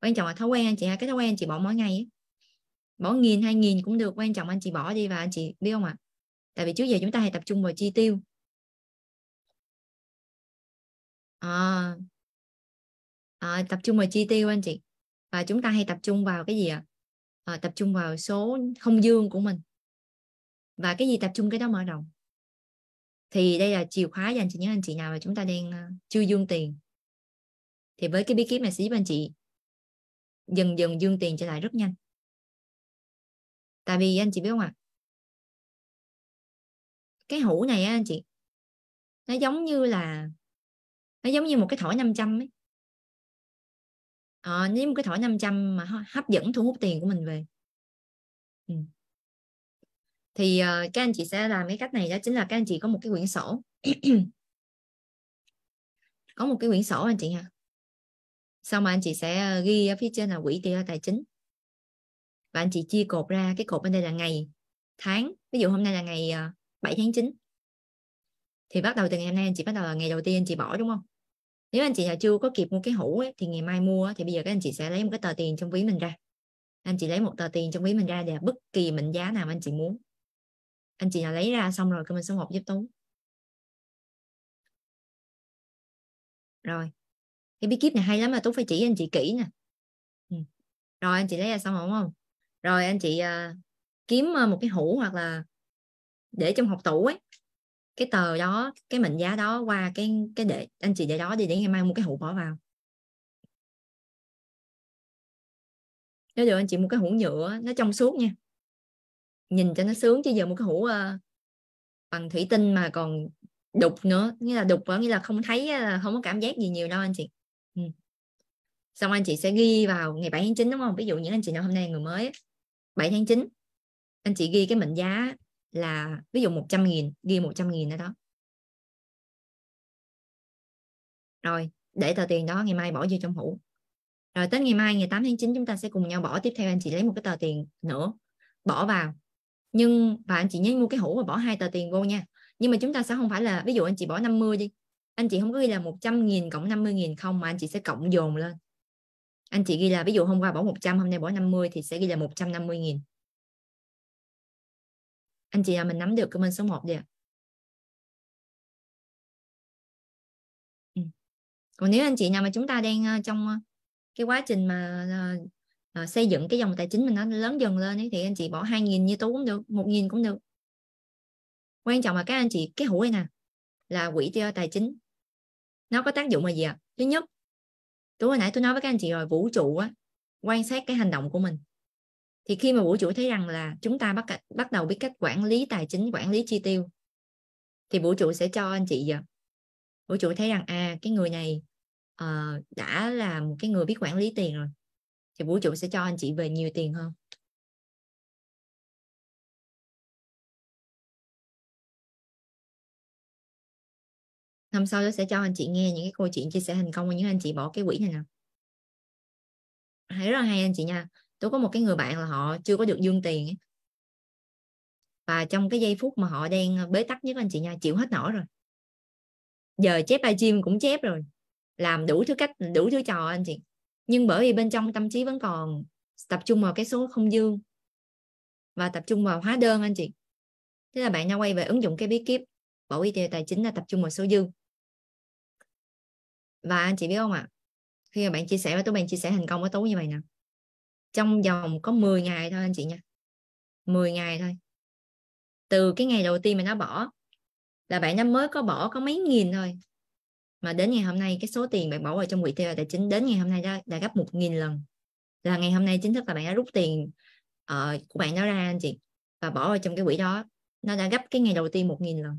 quan trọng là thói quen anh chị ha cái thói quen anh chị bỏ mỗi ngày ấy. bỏ nghìn hai nghìn cũng được quan trọng anh chị bỏ đi và anh chị biết không ạ à? tại vì trước giờ chúng ta hay tập trung vào chi tiêu à, à, tập trung vào chi tiêu anh chị và chúng ta hay tập trung vào cái gì ạ à? à, tập trung vào số không dương của mình và cái gì tập trung cái đó mở rộng thì đây là chìa khóa dành cho những anh chị nào mà chúng ta đang chưa dương tiền thì với cái bí kíp này sẽ giúp anh chị dần dần dương tiền trở lại rất nhanh tại vì anh chị biết không ạ à? cái hũ này á anh chị nó giống như là nó giống như một cái thỏi 500 ấy à, ờ, nếu một cái thỏi 500 mà hấp dẫn thu hút tiền của mình về ừ. thì uh, các anh chị sẽ làm cái cách này đó chính là các anh chị có một cái quyển sổ có một cái quyển sổ anh chị ha xong mà anh chị sẽ ờ, ghi ở phía trên là quỹ tiêu tài chính và anh chị chia cột ra cái cột bên đây là ngày tháng ví dụ hôm nay là ngày 7 ờ, tháng 9 thì bắt đầu từ ngày hôm nay anh chị bắt đầu là ngày đầu tiên anh chị bỏ đúng không nếu anh chị nào chưa có kịp mua cái hũ ấy, thì ngày mai mua thì bây giờ các anh chị sẽ lấy một cái tờ tiền trong ví mình ra anh chị lấy một tờ tiền trong ví mình ra để bất kỳ mệnh giá nào anh chị muốn anh chị nào lấy ra xong rồi comment số 1 giúp tú rồi cái bí kíp này hay lắm mà tú phải chỉ anh chị kỹ nè ừ. rồi anh chị lấy ra xong đúng không rồi anh chị uh, kiếm uh, một cái hũ hoặc là để trong hộp tủ ấy cái tờ đó cái mệnh giá đó qua cái cái để anh chị để đó đi để ngày mai mua cái hũ bỏ vào nếu được anh chị mua cái hũ nhựa nó trong suốt nha nhìn cho nó sướng chứ giờ một cái hũ uh, bằng thủy tinh mà còn đục nữa nghĩa là đục nghĩa là không thấy không có cảm giác gì nhiều đâu anh chị Ừ. xong anh chị sẽ ghi vào ngày 7 tháng 9 đúng không ví dụ những anh chị nào hôm nay người mới 7 tháng 9 anh chị ghi cái mệnh giá là ví dụ 100 nghìn ghi 100 nghìn ở đó rồi để tờ tiền đó ngày mai bỏ vô trong hũ rồi tới ngày mai ngày 8 tháng 9 chúng ta sẽ cùng nhau bỏ tiếp theo anh chị lấy một cái tờ tiền nữa bỏ vào nhưng và anh chị nhớ mua cái hũ và bỏ hai tờ tiền vô nha nhưng mà chúng ta sẽ không phải là ví dụ anh chị bỏ 50 đi anh chị không có ghi là 100 nghìn cộng 50 nghìn không mà anh chị sẽ cộng dồn lên anh chị ghi là ví dụ hôm qua bỏ 100 hôm nay bỏ 50 thì sẽ ghi là 150 nghìn anh chị là mình nắm được comment số 1 đi ạ ừ. còn nếu anh chị nào mà chúng ta đang ờ, trong ờ, cái quá trình mà ờ, xây dựng cái dòng tài chính mình nó lớn dần lên ấy, thì anh chị bỏ 2 nghìn như tú cũng được 1 nghìn cũng được quan trọng là các anh chị cái hũ này nè là quỹ tài chính nó có tác dụng là gì ạ thứ nhất tối hồi nãy tôi nói với các anh chị rồi vũ trụ á, quan sát cái hành động của mình thì khi mà vũ trụ thấy rằng là chúng ta bắt bắt đầu biết cách quản lý tài chính quản lý chi tiêu thì vũ trụ sẽ cho anh chị giờ vũ trụ thấy rằng à cái người này uh, đã là một cái người biết quản lý tiền rồi thì vũ trụ sẽ cho anh chị về nhiều tiền hơn hôm sau nó sẽ cho anh chị nghe những cái câu chuyện chia sẻ thành công của những anh chị bỏ cái quỹ này nè thấy rất là hay anh chị nha tôi có một cái người bạn là họ chưa có được dương tiền và trong cái giây phút mà họ đang ờ, bế tắc nhất anh chị nha chịu hết nổi rồi giờ chép live stream cũng chép rồi làm đủ thứ cách đủ thứ trò anh chị nhưng bởi vì bên trong tâm trí vẫn còn tập trung vào cái số không dương và tập trung vào hóa đơn anh chị thế là bạn đã quay về ứng dụng cái bí kíp bỏ quy tiêu tài chính là tập trung vào số dư và anh chị biết không ạ à, khi mà bạn chia sẻ với tụi bạn chia sẻ thành công với tú như vậy nè trong vòng có 10 ngày thôi anh chị nha 10 ngày thôi từ cái ngày đầu tiên mà nó bỏ là bạn nó mới có bỏ có mấy nghìn thôi mà đến ngày hôm nay cái số tiền bạn bỏ vào trong quỹ tiêu tài chính đến ngày hôm nay đã, đã gấp một nghìn lần là ngày hôm nay chính thức là bạn đã rút tiền uh, của bạn nó ra anh chị và bỏ vào trong cái quỹ đó nó đã gấp cái ngày đầu tiên một nghìn lần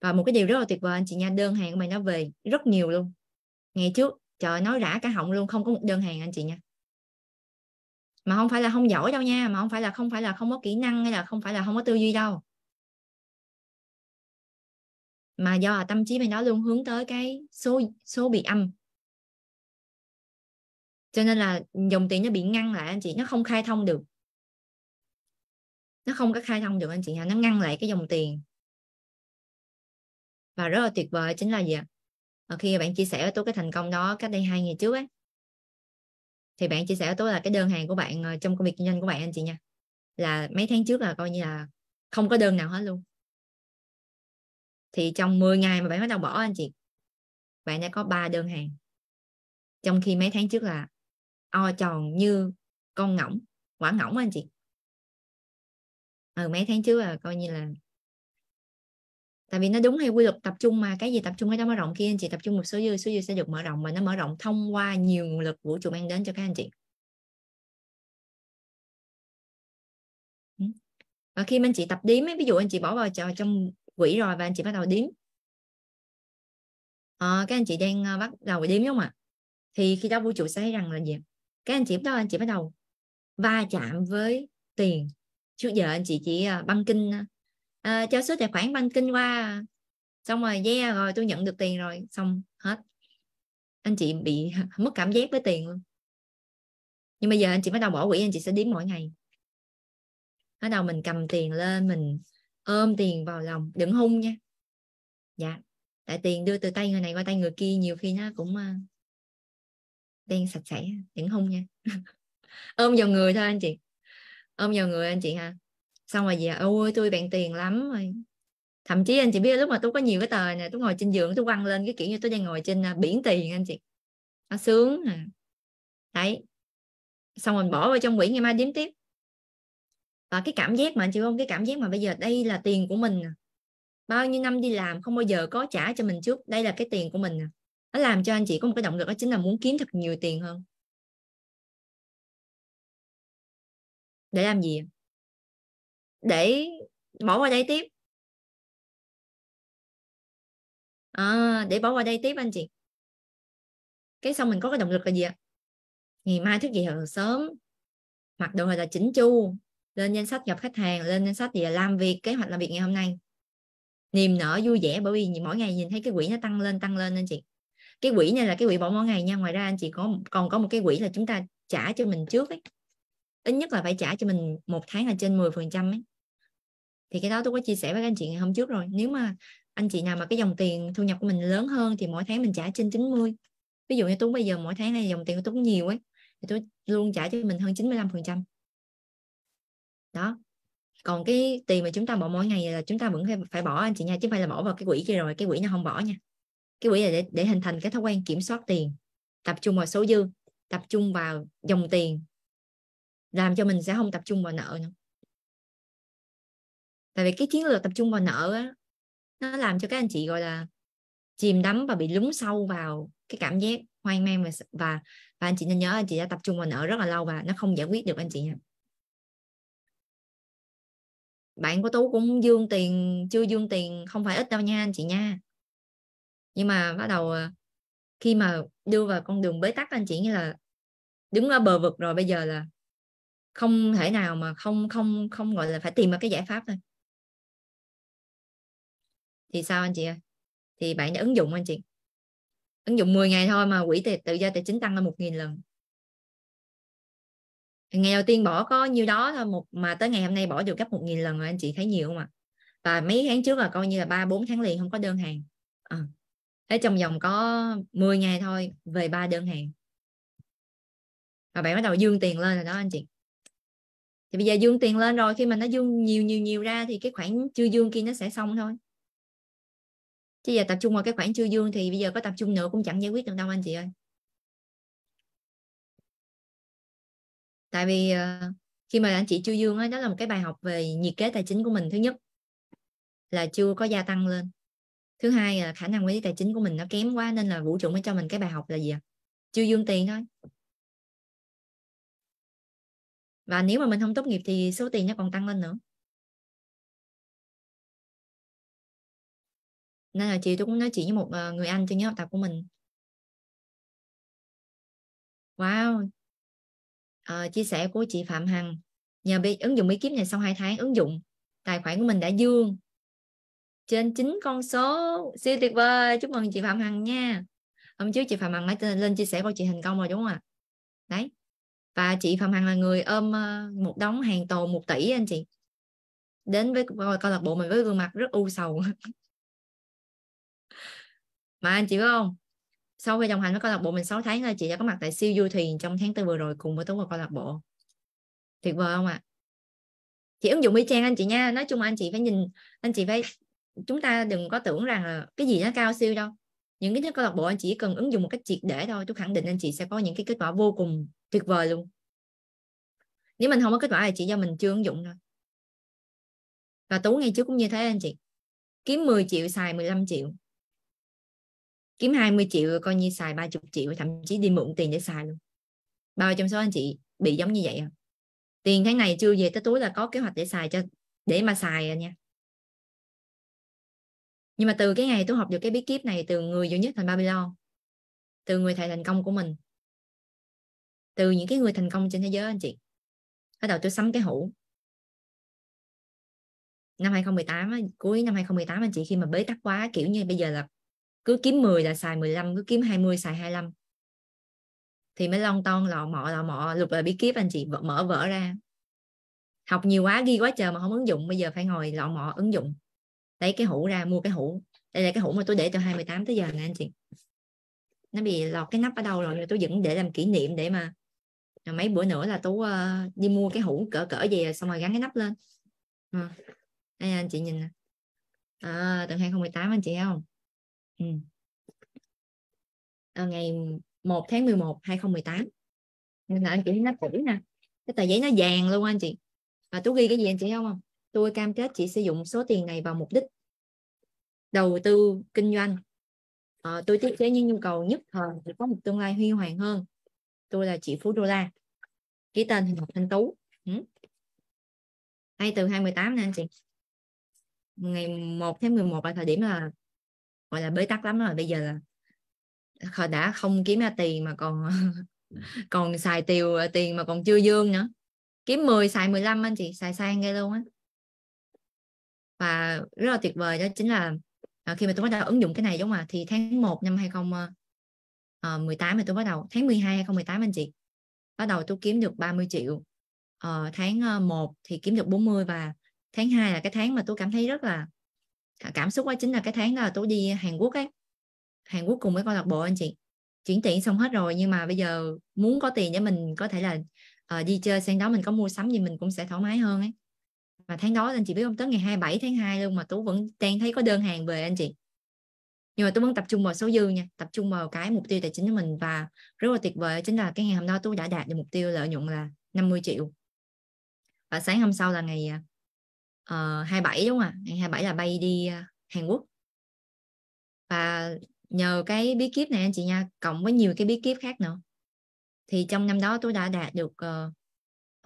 và một cái điều rất là tuyệt vời anh chị nha đơn hàng của mày nó về rất nhiều luôn ngày trước trời nói rã cả họng luôn không có một đơn hàng anh chị nha mà không phải là không giỏi đâu nha mà không phải là không phải là không có kỹ năng hay là không phải là không có tư duy đâu mà do tâm trí mày đó luôn hướng tới cái số số bị âm cho nên là dòng tiền nó bị ngăn lại anh chị nó không khai thông được nó không có khai thông được anh chị hả nó ngăn lại cái dòng tiền và rất là tuyệt vời chính là gì ạ à? khi bạn chia sẻ với tôi cái thành công đó cách đây hai ngày trước ấy thì bạn chia sẻ với tôi là cái đơn hàng của bạn ờ, trong công việc kinh doanh của bạn anh chị nha là mấy tháng trước là coi như là không có đơn nào hết luôn thì trong 10 ngày mà bạn bắt đầu bỏ anh chị bạn đã có ba đơn hàng trong khi mấy tháng trước là o tròn như con ngỗng quả ngỗng anh chị ừ mấy tháng trước là coi như là tại vì nó đúng hay quy luật tập trung mà cái gì tập trung cái đó mở rộng kia anh chị tập trung một số dư số dư sẽ được mở rộng mà nó mở rộng thông qua nhiều nguồn lực vũ trụ mang đến cho các anh chị và khi mà anh chị tập điếm ấy, ví dụ anh chị bỏ vào trò trong quỹ rồi và anh chị bắt đầu điếm à, ờ, các anh chị đang ờ, bắt đầu điếm đúng không ạ thì khi đó vũ trụ sẽ thấy rằng là gì các anh chị đó anh chị bắt đầu va chạm với tiền trước giờ anh chị chỉ ờ, băng kinh à, cho số tài khoản banking kinh qua xong rồi yeah rồi tôi nhận được tiền rồi xong hết anh chị bị mất cảm giác với tiền luôn nhưng bây giờ anh chị bắt đầu bỏ quỹ anh chị sẽ đếm mỗi ngày bắt đầu mình cầm tiền lên mình ôm tiền vào lòng đừng hung nha dạ tại tiền đưa từ tay người này qua tay người kia nhiều khi nó cũng ờ, đen sạch sẽ đừng hung nha ôm vào người thôi anh chị ôm vào người anh chị ha xong rồi về ôi tôi bạn tiền lắm rồi thậm chí anh chị biết lúc mà tôi có nhiều cái tờ nè tôi ngồi trên giường tôi quăng lên cái kiểu như tôi đang ngồi trên à, biển tiền anh chị nó sướng à. đấy xong rồi bỏ vào trong quỹ ngày mai đếm tiếp và cái cảm giác mà anh chị không cái cảm giác mà bây giờ đây là tiền của mình à. bao nhiêu năm đi làm không bao giờ có trả cho mình trước đây là cái tiền của mình à. nó làm cho anh chị có một cái động lực đó chính là muốn kiếm thật nhiều tiền hơn để làm gì để bỏ qua đây tiếp à, để bỏ qua đây tiếp anh chị cái xong mình có cái động lực là gì ạ ngày mai thức dậy thật sớm hoạt động là chỉnh chu lên danh sách gặp khách hàng lên danh sách gì là làm việc kế hoạch làm việc ngày hôm nay niềm nở vui vẻ bởi vì mỗi ngày nhìn thấy cái quỹ nó tăng lên tăng lên anh chị cái quỹ này là cái quỹ bỏ mỗi ngày nha ngoài ra anh chị có còn có một cái quỹ là chúng ta trả cho mình trước ấy ít nhất là phải trả cho mình một tháng là trên 10% phần trăm ấy thì cái đó tôi có chia sẻ với các anh chị ngày hôm trước rồi nếu mà anh chị nào mà cái dòng tiền thu nhập của mình lớn hơn thì mỗi tháng mình trả trên 90 ví dụ như tôi bây giờ mỗi tháng này dòng tiền của tôi cũng nhiều ấy thì tôi luôn trả cho mình hơn 95% phần trăm đó còn cái tiền mà chúng ta bỏ mỗi ngày là chúng ta vẫn phải, phải bỏ anh chị nha chứ không phải là bỏ vào cái quỹ kia rồi cái quỹ nó không bỏ nha cái quỹ là để, để hình thành cái thói quen kiểm soát tiền tập trung vào số dư tập trung vào dòng tiền làm cho mình sẽ không tập trung vào nợ nữa tại vì cái chiến lược tập trung vào nợ á, nó làm cho các anh chị gọi là chìm đắm và bị lún sâu vào cái cảm giác hoang mang và và, và anh chị nên nhớ anh chị đã tập trung vào nợ rất là lâu và nó không giải quyết được anh chị nha bạn của tú cũng dương tiền chưa dương tiền không phải ít đâu nha anh chị nha nhưng mà bắt đầu ờ, khi mà đưa vào con đường bế tắc anh chị như là đứng ở bờ vực rồi bây giờ là không thể nào mà không không không gọi là phải tìm ra cái giải pháp thôi thì sao anh chị ơi thì bạn đã ứng dụng anh chị ứng dụng 10 ngày thôi mà quỹ tự do tài chính tăng lên một nghìn lần ngày đầu tiên bỏ có nhiêu đó thôi một mà tới ngày hôm nay bỏ được gấp một nghìn lần rồi anh chị thấy nhiều không ạ và mấy tháng trước là coi như là ba bốn tháng liền không có đơn hàng à. thế trong vòng có 10 ngày thôi về ba đơn hàng và bạn bắt đầu dương tiền lên rồi đó anh chị thì bây giờ dương tiền lên rồi khi mà nó dương nhiều nhiều nhiều ra thì cái khoản chưa dương kia nó sẽ xong thôi chứ giờ tập trung vào cái khoản chưa dương thì bây giờ có tập trung nữa cũng chẳng giải quyết được đâu anh chị ơi tại vì ờ, khi mà anh chị chưa dương ấy, đó là một cái bài học về nhiệt kế tài chính của mình thứ nhất là chưa có gia tăng lên thứ hai là khả năng quản lý tài chính của mình nó kém quá nên là vũ trụ mới cho mình cái bài học là gì chưa dương tiền thôi và nếu mà mình không tốt nghiệp thì số tiền nó còn tăng lên nữa nên là chiều tôi cũng nói chuyện với một ờ, người anh trên nhóm học tập của mình wow à, chia sẻ của chị Phạm Hằng nhờ bị ứng dụng bí kíp này sau 2 tháng ứng dụng tài khoản của mình đã dương trên chín con số siêu tuyệt vời chúc mừng chị Phạm Hằng nha hôm trước chị Phạm Hằng đã lên chia sẻ bao chị thành công rồi đúng không ạ đấy và chị Phạm Hằng là người ôm ờ, một đống hàng tồn một tỷ anh chị đến với câu lạc bộ mình với gương mặt rất u sầu mà anh chị biết không sau khi đồng hành với câu lạc bộ mình 6 tháng là chị đã có mặt tại siêu du thuyền trong tháng tư vừa rồi cùng với tú và câu lạc bộ tuyệt vời không ạ à? chị ứng dụng y chang anh chị nha nói chung anh chị phải nhìn anh chị phải chúng ta đừng có tưởng rằng là cái gì nó cao siêu đâu những cái câu lạc bộ anh chỉ cần ứng dụng một cách triệt để thôi tôi khẳng định anh chị sẽ có những cái kết quả vô cùng tuyệt vời luôn nếu mình không có kết quả thì chỉ do mình chưa ứng dụng thôi và tú ngay trước cũng như thế anh chị kiếm 10 triệu xài 15 triệu kiếm 20 triệu coi như xài 30 triệu thậm chí đi mượn tiền để xài luôn bao trong số anh chị bị giống như vậy à? tiền tháng này chưa về tới túi là có kế hoạch để xài cho để mà xài à nha nhưng mà từ cái ngày tôi học được cái bí kíp này từ người duy nhất thành Babylon từ người thầy thành công của mình từ những cái người thành công trên thế giới anh chị bắt đầu tôi sắm cái hũ năm 2018 cuối năm 2018 anh chị khi mà bế tắc quá kiểu như bây giờ là cứ kiếm 10 là xài 15 cứ kiếm 20 xài 25 thì mới lon ton lọ mọ lọ mọ lục là bí kíp anh chị mở vỡ ra học nhiều quá ghi quá trời mà không ứng dụng bây giờ phải ngồi lọ mọ ứng dụng lấy cái hũ ra mua cái hũ đây là cái hũ mà tôi để từ 28 tới giờ nè anh chị nó bị lọt cái nắp ở đâu rồi tôi vẫn để làm kỷ niệm để mà rồi mấy bữa nữa là tôi uh, ờ, đi mua cái hũ cỡ cỡ về xong rồi gắn cái nắp lên à. đây anh chị nhìn nè à, từ 2018 anh chị thấy không ừ. à, ngày 1 tháng 11 2018 nên là anh chị nó cũ nè cái tờ giấy nó vàng luôn anh chị và tôi ghi cái gì anh chị không không tôi cam kết chị sử dụng số tiền này vào mục đích đầu tư kinh doanh à, tôi thiết kế những nhu cầu nhất thời để có một tương lai huy hoàng hơn tôi là chị Phú Đô La ký tên Huỳnh Ngọc Thanh Tú ừ. hay từ 28 nè anh chị ngày 1 tháng 11 là thời điểm là gọi là bế tắc lắm rồi bây giờ là họ đã không kiếm ra tiền mà còn còn xài tiêu à, tiền mà còn chưa dương nữa kiếm 10 xài 15 anh chị xài sang ngay luôn á và rất là tuyệt vời đó chính là à, khi mà tôi bắt đầu ứng dụng cái này đúng không ạ thì tháng 1 năm 2018 à, ờ, thì tôi bắt đầu tháng 12 2018 anh chị bắt đầu tôi kiếm được 30 triệu ờ, tháng 1 ờ, thì kiếm được 40 và tháng 2 là cái tháng mà tôi cảm thấy rất là Ờ, cảm xúc đó chính là cái tháng đó là tôi đi Hàn Quốc ấy Hàn Quốc cùng với câu lạc bộ anh chị chuyển tiền xong hết rồi nhưng mà bây giờ muốn có tiền để mình có thể là uh, đi chơi sang đó mình có mua sắm gì mình cũng sẽ thoải mái hơn ấy mà tháng đó anh chị biết không tới ngày 27 tháng 2 luôn mà tú vẫn đang thấy có đơn hàng về anh chị nhưng mà tôi vẫn tập trung vào số dư nha tập trung vào cái mục tiêu tài chính của mình và rất là tuyệt vời chính là cái ngày hôm đó tôi đã đạt được mục tiêu lợi nhuận là 50 triệu và sáng hôm sau là ngày ờ, uh, ờ, 27 đúng không ạ? Ngày 27 là bay đi ờ, Hàn Quốc. Và nhờ cái bí kíp này anh chị nha, cộng với nhiều cái bí kíp khác nữa. Thì trong năm đó tôi đã đạt được uh,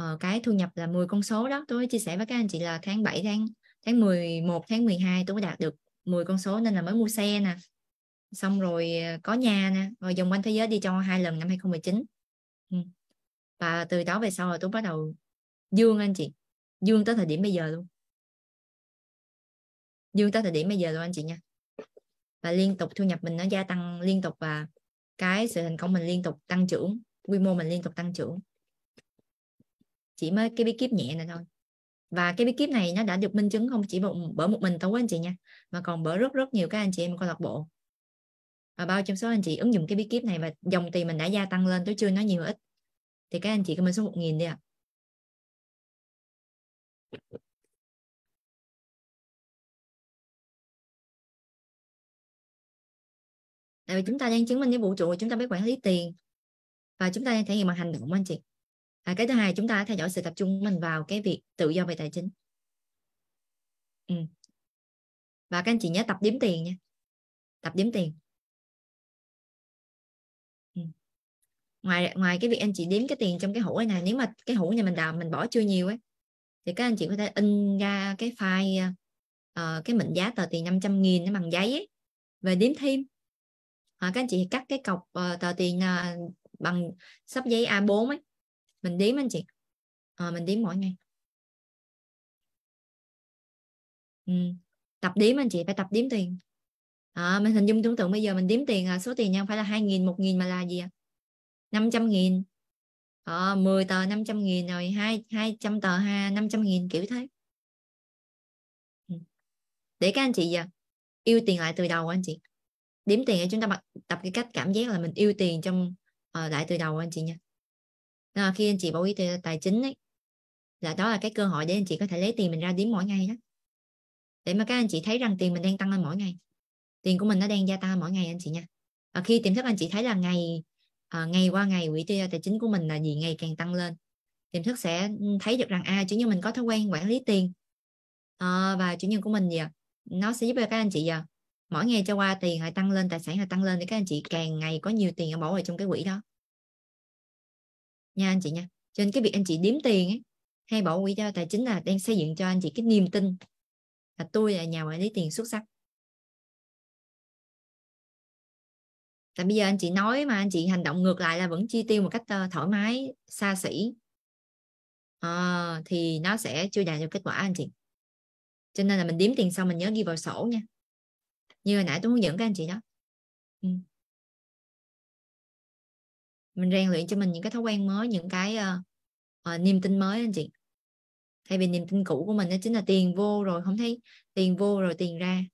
uh, cái thu nhập là 10 con số đó. Tôi chia sẻ với các anh chị là tháng 7, tháng tháng 11, tháng 12 tôi đạt được 10 con số nên là mới mua xe nè. Xong rồi có nhà nè, rồi vòng quanh thế giới đi cho hai lần năm 2019. Ừ. Và từ đó về sau là tôi bắt đầu dương anh chị, dương tới thời điểm bây giờ luôn dương tới thời điểm bây giờ luôn anh chị nha và liên tục thu nhập mình nó gia tăng liên tục và cái sự thành công mình liên tục tăng trưởng quy mô mình liên tục tăng trưởng chỉ mới cái bí kíp nhẹ này thôi và cái bí kíp này nó đã được minh chứng không chỉ một, bởi một mình tối anh chị nha mà còn bởi rất rất nhiều các anh chị em câu lạc bộ và bao trong số anh chị ứng dụng cái bí kíp này và dòng tiền mình đã gia tăng lên tôi chưa nói nhiều ít thì các anh chị comment số 1000 đi ạ à. tại vì chúng ta đang chứng minh với vũ trụ chúng ta biết quản lý tiền và chúng ta đang thể hiện bằng hành động anh chị à, cái thứ hai chúng ta theo dõi sự tập trung mình vào cái việc tự do về tài chính ừ. và các anh chị nhớ tập đếm tiền nha tập đếm tiền ừ. ngoài ngoài cái việc anh chị đếm cái tiền trong cái hũ này nếu mà cái hũ nhà mình đào mình bỏ chưa nhiều ấy thì các anh chị có thể in ra cái file uh, cái mệnh giá tờ tiền 500 nghìn bằng giấy ấy, về đếm thêm À, các anh chị cắt cái cọc uh, tờ tiền uh, bằng sắp giấy A4 ấy mình đếm anh chị à, mình đếm mỗi ngày ừ. tập đếm anh chị phải tập đếm tiền à, mình hình dung tưởng tượng bây giờ mình đếm tiền à, số tiền nha phải là hai nghìn một nghìn mà là gì à? 500 nghìn à, ờ, 10 tờ 500 nghìn rồi 2, 200 tờ 500 nghìn kiểu thế ừ. để các anh chị giờ yêu tiền lại từ đầu anh chị điểm tiền là chúng ta tập cái cách cảm giác là mình yêu tiền trong uh, lại từ đầu anh chị nha à, khi anh chị bố ý tài chính ấy là đó là cái cơ hội để anh chị có thể lấy tiền mình ra đếm mỗi ngày đó để mà các anh chị thấy rằng tiền mình đang tăng lên mỗi ngày tiền của mình nó đang gia tăng mỗi ngày anh chị nha và khi tiềm thức anh chị thấy là ngày à, ngày qua ngày quỹ tiêu tài chính của mình là gì ngày càng tăng lên tiềm thức sẽ thấy được rằng à chủ nhân mình có thói quen quản lý tiền à, và chủ nhân của mình gì à? nó sẽ giúp cho các anh chị giờ mỗi ngày cho qua tiền họ tăng lên tài sản họ tăng lên thì các anh chị càng ngày có nhiều tiền bỏ vào trong cái quỹ đó nha anh chị nha trên cái việc anh chị đếm tiền ấy, hay bỏ quỹ cho tài chính là đang xây dựng cho anh chị cái niềm tin là tôi là nhà quản lý tiền xuất sắc tại bây giờ anh chị nói mà anh chị hành động ngược lại là vẫn chi tiêu một cách ờ, thoải mái xa xỉ à, thì nó sẽ chưa đạt được kết quả anh chị cho nên là mình đếm tiền xong mình nhớ ghi vào sổ nha như hồi nãy tôi hướng dẫn các anh chị đó ừ. mình rèn luyện cho mình những cái thói quen mới những cái uh, uh, niềm tin mới anh chị thay vì niềm tin cũ của mình nó chính là tiền vô rồi không thấy tiền vô rồi tiền ra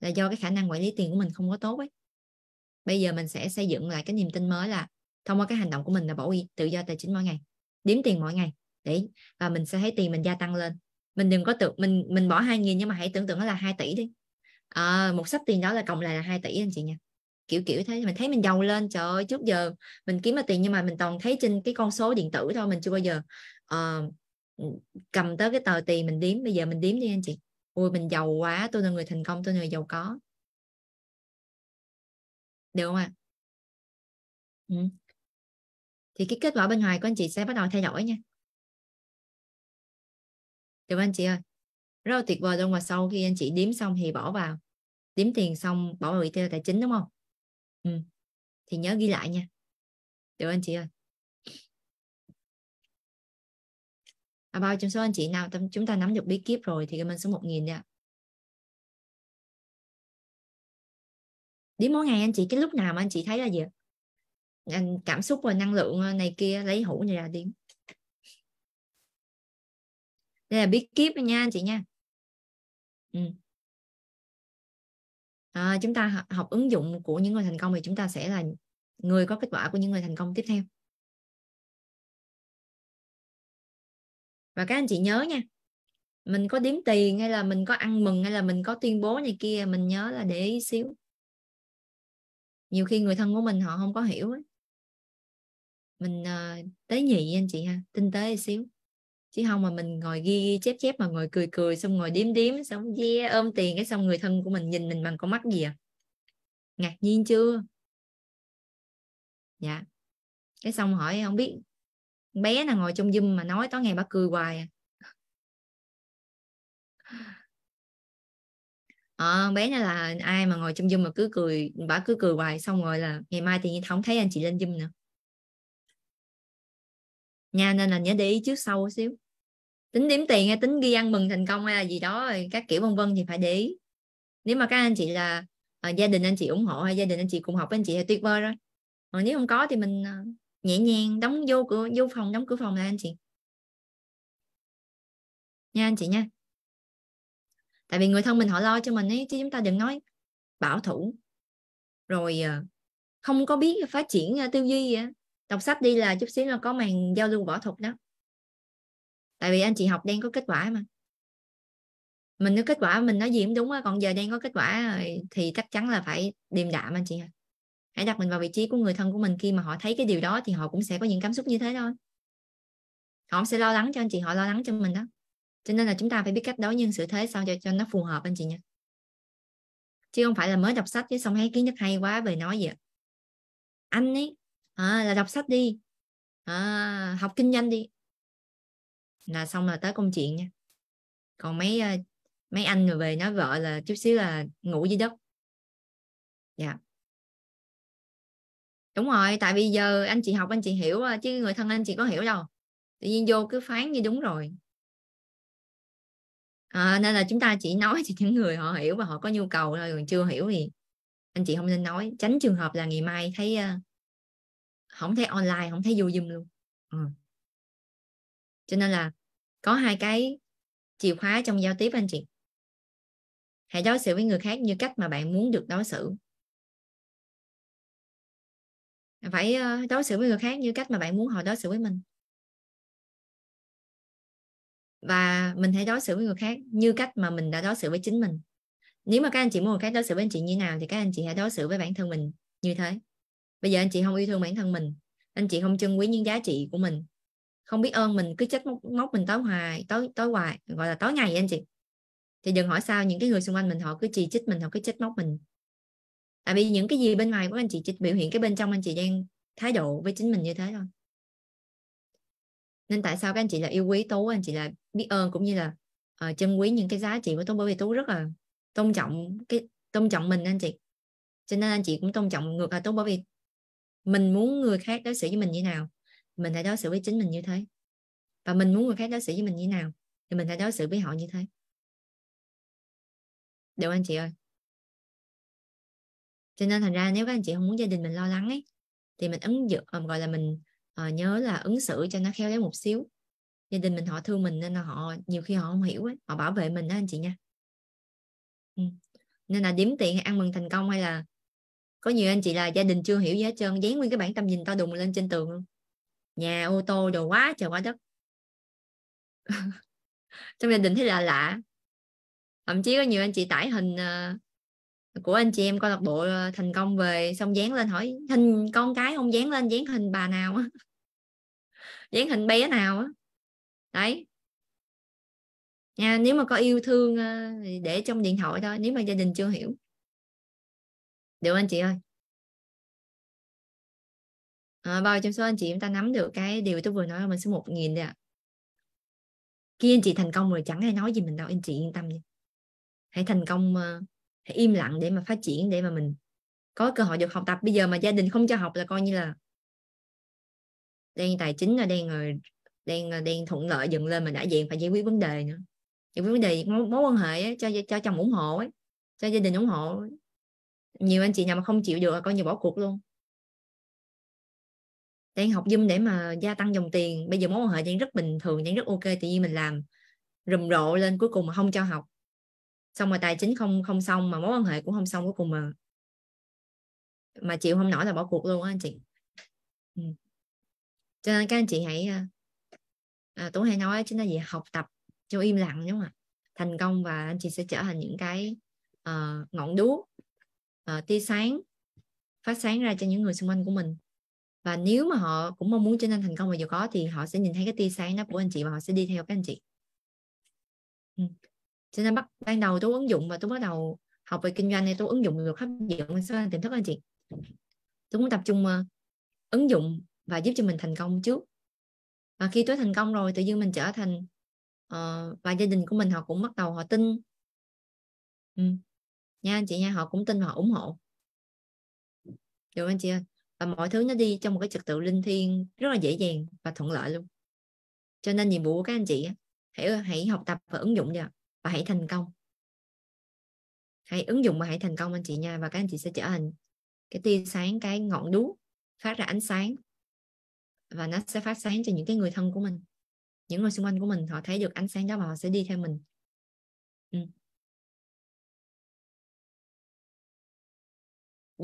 là do cái khả năng quản lý tiền của mình không có tốt ấy bây giờ mình sẽ xây dựng lại cái niềm tin mới là thông qua cái hành động của mình là bảo y tự do tài chính mỗi ngày đếm tiền mỗi ngày để và mình sẽ thấy tiền mình gia tăng lên mình đừng có tưởng mình mình bỏ hai nghìn nhưng mà hãy tưởng tượng nó là 2 tỷ đi à, một sách tiền đó là cộng lại là 2 tỷ anh chị nha kiểu kiểu thế mình thấy mình giàu lên trời ơi trước giờ mình kiếm được tiền nhưng mà mình toàn thấy trên cái con số điện tử thôi mình chưa bao giờ uh, cầm tới cái tờ tiền mình đếm bây giờ mình đếm đi anh chị ui mình giàu quá tôi là người thành công tôi là người giàu có được không ạ à? ừ. thì cái kết quả bên ngoài của anh chị sẽ bắt đầu thay đổi nha được không anh chị ơi rất là tuyệt vời luôn và sau khi anh chị đếm xong thì bỏ vào đếm tiền xong bảo vệ theo tài chính đúng không ừ. thì nhớ ghi lại nha được anh chị ơi à, bao trong số anh chị nào tâm chúng ta nắm được bí kíp rồi thì mình số một nghìn nha điểm mỗi ngày anh chị cái lúc nào mà anh chị thấy là gì anh cảm xúc và năng lượng ờ, này kia lấy hũ này ra điểm đây là bí kíp nha anh chị nha ừ à, chúng ta học ứng dụng của những người thành công thì chúng ta sẽ là người có kết quả của những người thành công tiếp theo và các anh chị nhớ nha mình có đếm tiền hay là mình có ăn mừng hay là mình có tuyên bố này kia mình nhớ là để ý xíu nhiều khi người thân của mình họ không có hiểu ấy. mình uh, tế nhị anh chị ha tinh tế xíu chứ không mà mình ngồi ghi, ghi chép chép mà ngồi cười cười xong ngồi đếm đếm xong yeah, ôm tiền cái xong người thân của mình nhìn mình bằng con mắt gì à ngạc nhiên chưa dạ cái xong hỏi không biết bé nào ngồi trong zoom mà nói tối ngày bà cười hoài à ờ, bé này là ai mà ngồi trong zoom mà cứ cười bà cứ cười hoài xong rồi là ngày mai thì không thấy anh chị lên zoom nữa nha nên là nhớ để ý trước sau xíu tính điểm tiền hay tính ghi ăn mừng thành công hay là gì đó các kiểu vân vân thì phải để ý nếu mà các anh chị là à, gia đình anh chị ủng hộ hay gia đình anh chị cùng học với anh chị thì tuyệt vời rồi còn nếu không có thì mình à, nhẹ nhàng đóng vô cửa vô phòng đóng cửa phòng là anh chị nha anh chị nha tại vì người thân mình họ lo cho mình ấy chứ chúng ta đừng nói bảo thủ rồi ờ, không có biết phát triển tư duy vậy đọc sách đi là chút xíu nó có màn giao lưu võ thuật đó tại vì anh chị học đang có kết quả mà mình nếu kết quả mình nói gì cũng đúng á còn giờ đang có kết quả thì chắc chắn là phải điềm đạm anh chị ạ hãy đặt mình vào vị trí của người thân của mình khi mà họ thấy cái điều đó thì họ cũng sẽ có những cảm xúc như thế thôi họ sẽ lo lắng cho anh chị họ lo lắng cho mình đó cho nên là chúng ta phải biết cách đối nhân xử thế sao cho cho nó phù hợp anh chị nha chứ không phải là mới đọc sách chứ xong thấy kiến thức hay quá về nói gì anh ấy à, là đọc sách đi à, học kinh doanh đi là xong là tới công chuyện nha còn mấy ờ, mấy anh rồi về nói vợ là chút xíu là ngủ dưới đất dạ yeah. đúng rồi tại vì giờ anh chị học anh chị hiểu ờ, chứ người thân anh chị có hiểu đâu tự nhiên vô cứ phán như đúng rồi à, nên là chúng ta chỉ nói cho những người họ hiểu và họ có nhu cầu thôi. còn chưa hiểu thì anh chị không nên nói tránh trường hợp là ngày mai thấy uh, không thấy online không thấy vô zoom luôn ừ. cho nên là có hai cái chìa khóa trong giao tiếp anh chị hãy đối xử với người khác như cách mà bạn muốn được đối xử phải ờ, đối xử với người khác như cách mà bạn muốn họ đối xử với mình và mình hãy đối xử với người khác như cách mà mình đã đối xử với chính mình nếu mà các anh chị muốn người khác đối xử với anh chị như nào thì các anh chị hãy đối xử với bản thân mình như thế bây giờ anh chị không yêu thương bản thân mình anh chị không trân quý những giá trị của mình không biết ơn mình cứ chết móc, móc mình tối hoài tối tối hoài gọi là tối ngày anh chị thì đừng hỏi sao những cái người xung quanh mình họ cứ chỉ trích mình họ cứ chết móc mình tại vì những cái gì bên ngoài của anh chị biểu hiện cái bên trong anh chị đang thái độ với chính mình như thế thôi nên tại sao các anh chị là yêu quý tú anh chị là biết ơn cũng như là uh, trân quý những cái giá trị của tú bởi vì tú rất là tôn trọng cái tôn trọng mình anh chị cho nên anh chị cũng tôn trọng ngược lại tú bởi vì mình muốn người khác đối xử với mình như nào mình hãy đối xử với chính mình như thế và mình muốn người khác đối xử với mình như nào thì mình hãy đối xử với họ như thế được anh chị ơi cho nên thành ra nếu các anh chị không muốn gia đình mình lo lắng ấy thì mình ứng dự, ờ, gọi là mình uh, nhớ là ứng xử cho nó khéo léo một xíu gia đình mình họ thương mình nên là họ nhiều khi họ không hiểu ấy họ bảo vệ mình đó anh chị nha ừ. nên là điểm tiền hay ăn mừng thành công hay là có nhiều anh chị là gia đình chưa hiểu gì hết trơn dán nguyên cái bản tâm nhìn to đùng lên trên tường luôn nhà ô tô đồ quá trời quá đất trong gia đình thấy là lạ thậm chí có nhiều anh chị tải hình ờ, của anh chị em câu lạc bộ ờ, thành công về xong dán lên hỏi hình con cái không dán lên dán hình bà nào á dán hình bé nào á đấy nha nếu mà có yêu thương ờ, để trong điện thoại thôi nếu mà gia đình chưa hiểu được anh chị ơi à, bao trong số anh chị chúng ta nắm được cái điều tôi vừa nói là mình số một nghìn đấy ạ khi anh chị thành công rồi chẳng ai nói gì mình đâu anh chị yên tâm đi hãy thành công ờ, hãy im lặng để mà phát triển để mà mình có cơ hội được học tập bây giờ mà gia đình không cho học là coi như là đang tài chính là đang đang ờ, đang thuận lợi dựng lên mà đã vậy phải giải quyết vấn đề nữa giải quyết vấn đề mối, mối quan hệ ấy, cho cho chồng ủng hộ ấy, cho gia đình ủng hộ ấy nhiều anh chị nào mà không chịu được là coi như bỏ cuộc luôn đang học Zoom để mà gia tăng dòng tiền bây giờ mối quan hệ đang rất bình thường đang rất ok tự nhiên mình làm rầm rộ lên cuối cùng mà không cho học xong mà tài chính không không xong mà mối quan hệ cũng không xong cuối cùng mà mà chịu không nổi là bỏ cuộc luôn á anh chị ừ. cho nên các anh chị hãy à, à tú hay nói chính là gì học tập cho im lặng đúng không ạ thành công và anh chị sẽ trở thành những cái uh, ngọn đuốc uh, tia sáng phát sáng ra cho những người xung quanh của mình và nếu mà họ cũng mong muốn trở nên thành công và giàu có thì họ sẽ nhìn thấy cái tia sáng đó của anh chị và họ sẽ đi theo các anh chị ừ. cho nên bắt ban đầu tôi ứng dụng và tôi bắt đầu học về kinh doanh này tôi ứng dụng được hấp dẫn sau tìm thức anh chị tôi muốn tập trung uh, ứng dụng và giúp cho mình thành công trước và khi tôi thành công rồi tự nhiên mình trở thành uh, và gia đình của mình họ cũng bắt đầu họ tin ừ nha anh chị nha họ cũng tin và họ ủng hộ được anh chị ơi và mọi thứ nó đi trong một cái trật tự linh thiêng rất là dễ dàng và thuận lợi luôn cho nên nhiệm vụ của các anh chị hãy hãy học tập và ứng dụng nha và hãy thành công hãy ứng dụng và hãy thành công anh chị nha và các anh chị sẽ trở thành cái tia sáng cái ngọn đuốc phát ra ánh sáng và nó sẽ phát sáng cho những cái người thân của mình những người xung quanh của mình họ thấy được ánh sáng đó và họ sẽ đi theo mình ừ.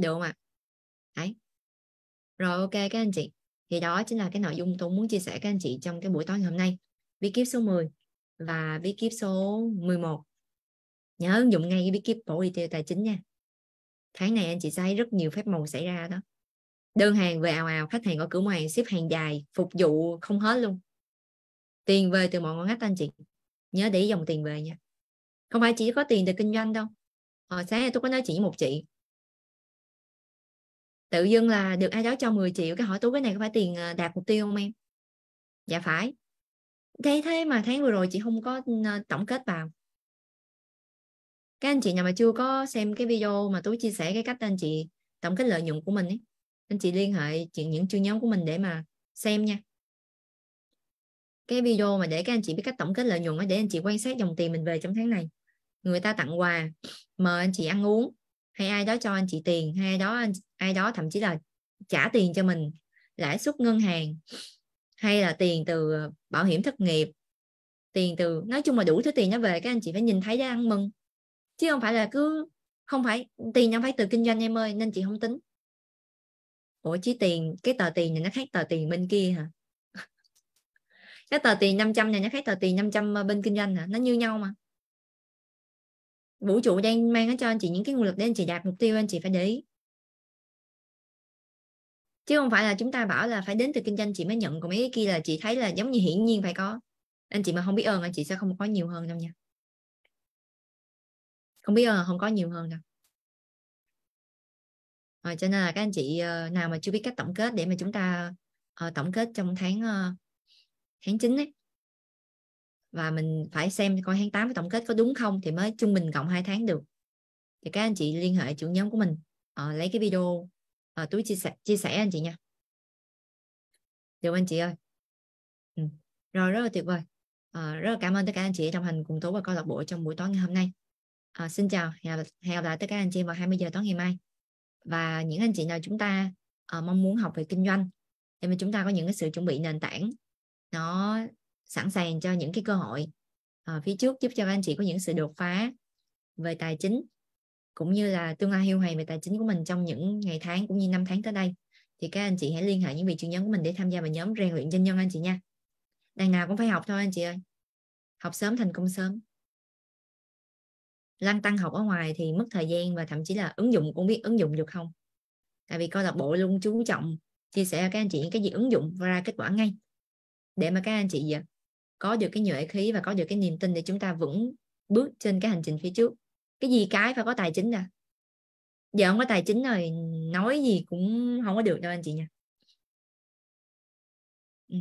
được không ạ đấy rồi ok các anh chị thì đó chính là cái nội dung tôi muốn chia sẻ các anh chị trong cái buổi tối ngày hôm nay bí kíp số 10 và bí kíp số 11 nhớ ứng dụng ngay cái bí kíp bổ đi tiêu tài chính nha tháng này anh chị thấy rất nhiều phép màu xảy ra đó đơn hàng về ào ào khách hàng ở cửa hàng ship hàng dài phục vụ không hết luôn tiền về từ mọi ngõ ngách anh chị nhớ để dòng tiền về nha không phải chỉ có tiền từ kinh doanh đâu hồi sáng tôi có nói chuyện với một chị tự dưng là được ai đó cho 10 triệu cái hỏi tú cái này có phải tiền ờ, đạt mục tiêu không em dạ phải thế thế mà tháng vừa rồi chị không có tổng kết vào các anh chị nào mà chưa có xem cái video mà tú chia sẻ cái cách anh chị tổng kết lợi nhuận của mình ấy, anh chị liên hệ chuyện những chương nhóm của mình để mà xem nha cái video mà để các anh chị biết cách tổng kết lợi nhuận ấy, để anh chị quan sát dòng tiền mình về trong tháng này người ta tặng quà mời anh chị ăn uống hay ai đó cho anh chị tiền hay ai đó anh, ai đó thậm chí là trả tiền cho mình lãi suất ngân hàng hay là tiền từ ờ, bảo hiểm thất nghiệp tiền từ nói chung là đủ thứ tiền nó về các anh chị phải nhìn thấy để ăn mừng chứ không phải là cứ không phải tiền không phải từ kinh doanh em ơi nên chị không tính ủa chứ tiền cái tờ tiền này nó khác tờ tiền bên kia hả cái tờ tiền 500 này nó khác tờ tiền 500 ờ, bên kinh doanh hả nó như nhau mà vũ trụ đang mang cho anh chị những cái nguồn lực để anh chị đạt mục tiêu anh chị phải để ý chứ không phải là chúng ta bảo là phải đến từ kinh doanh chị mới nhận còn mấy cái kia là chị thấy là giống như hiển nhiên phải có anh chị mà không biết ơn anh chị sẽ không có nhiều hơn đâu nha không biết ơn là không có nhiều hơn đâu rồi cho nên là các anh chị ờ, nào mà chưa biết cách tổng kết để mà chúng ta ờ, tổng kết trong tháng ờ, tháng 9 đấy và mình phải xem coi tháng 8 tổng kết có đúng không thì mới trung bình cộng 2 tháng được thì các anh chị liên hệ trưởng nhóm của mình uh, lấy cái video uh, ờ, túi chia sẻ chia sẻ anh chị nha được anh chị ơi ừ. rồi rất là tuyệt vời uh, rất là cảm ơn tất cả anh chị trong hành cùng tố và câu lạc bộ trong buổi tối ngày hôm nay uh, xin chào hẹn gặp lại tất cả anh chị vào 20 giờ tối ngày mai và những anh chị nào chúng ta uh, mong muốn học về kinh doanh thì mà chúng ta có những cái sự chuẩn bị nền tảng nó sẵn sàng cho những cái cơ hội à, phía trước giúp cho các anh chị có những sự đột phá về tài chính cũng như là tương lai hiêu hoàng về tài chính của mình trong những ngày tháng cũng như năm tháng tới đây thì các anh chị hãy liên hệ những vị chuyên nhân của mình để tham gia vào nhóm rèn luyện doanh nhân anh chị nha đằng nào cũng phải học thôi anh chị ơi học sớm thành công sớm lăng tăng học ở ngoài thì mất thời gian và thậm chí là ứng dụng cũng biết ứng dụng được không tại vì câu lạc bộ luôn chú trọng chia sẻ các anh chị những cái gì ứng dụng và ra kết quả ngay để mà các anh chị dạ, có được cái nhuệ khí và có được cái niềm tin để chúng ta vững bước trên cái hành trình phía trước cái gì cái phải có tài chính nè giờ không có tài chính rồi nói gì cũng không có được đâu anh chị nha ừ.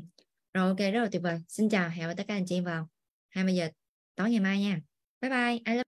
rồi ok rất là tuyệt vời xin chào hẹn gặp tất cả anh chị vào 20 giờ tối ngày mai nha bye bye I love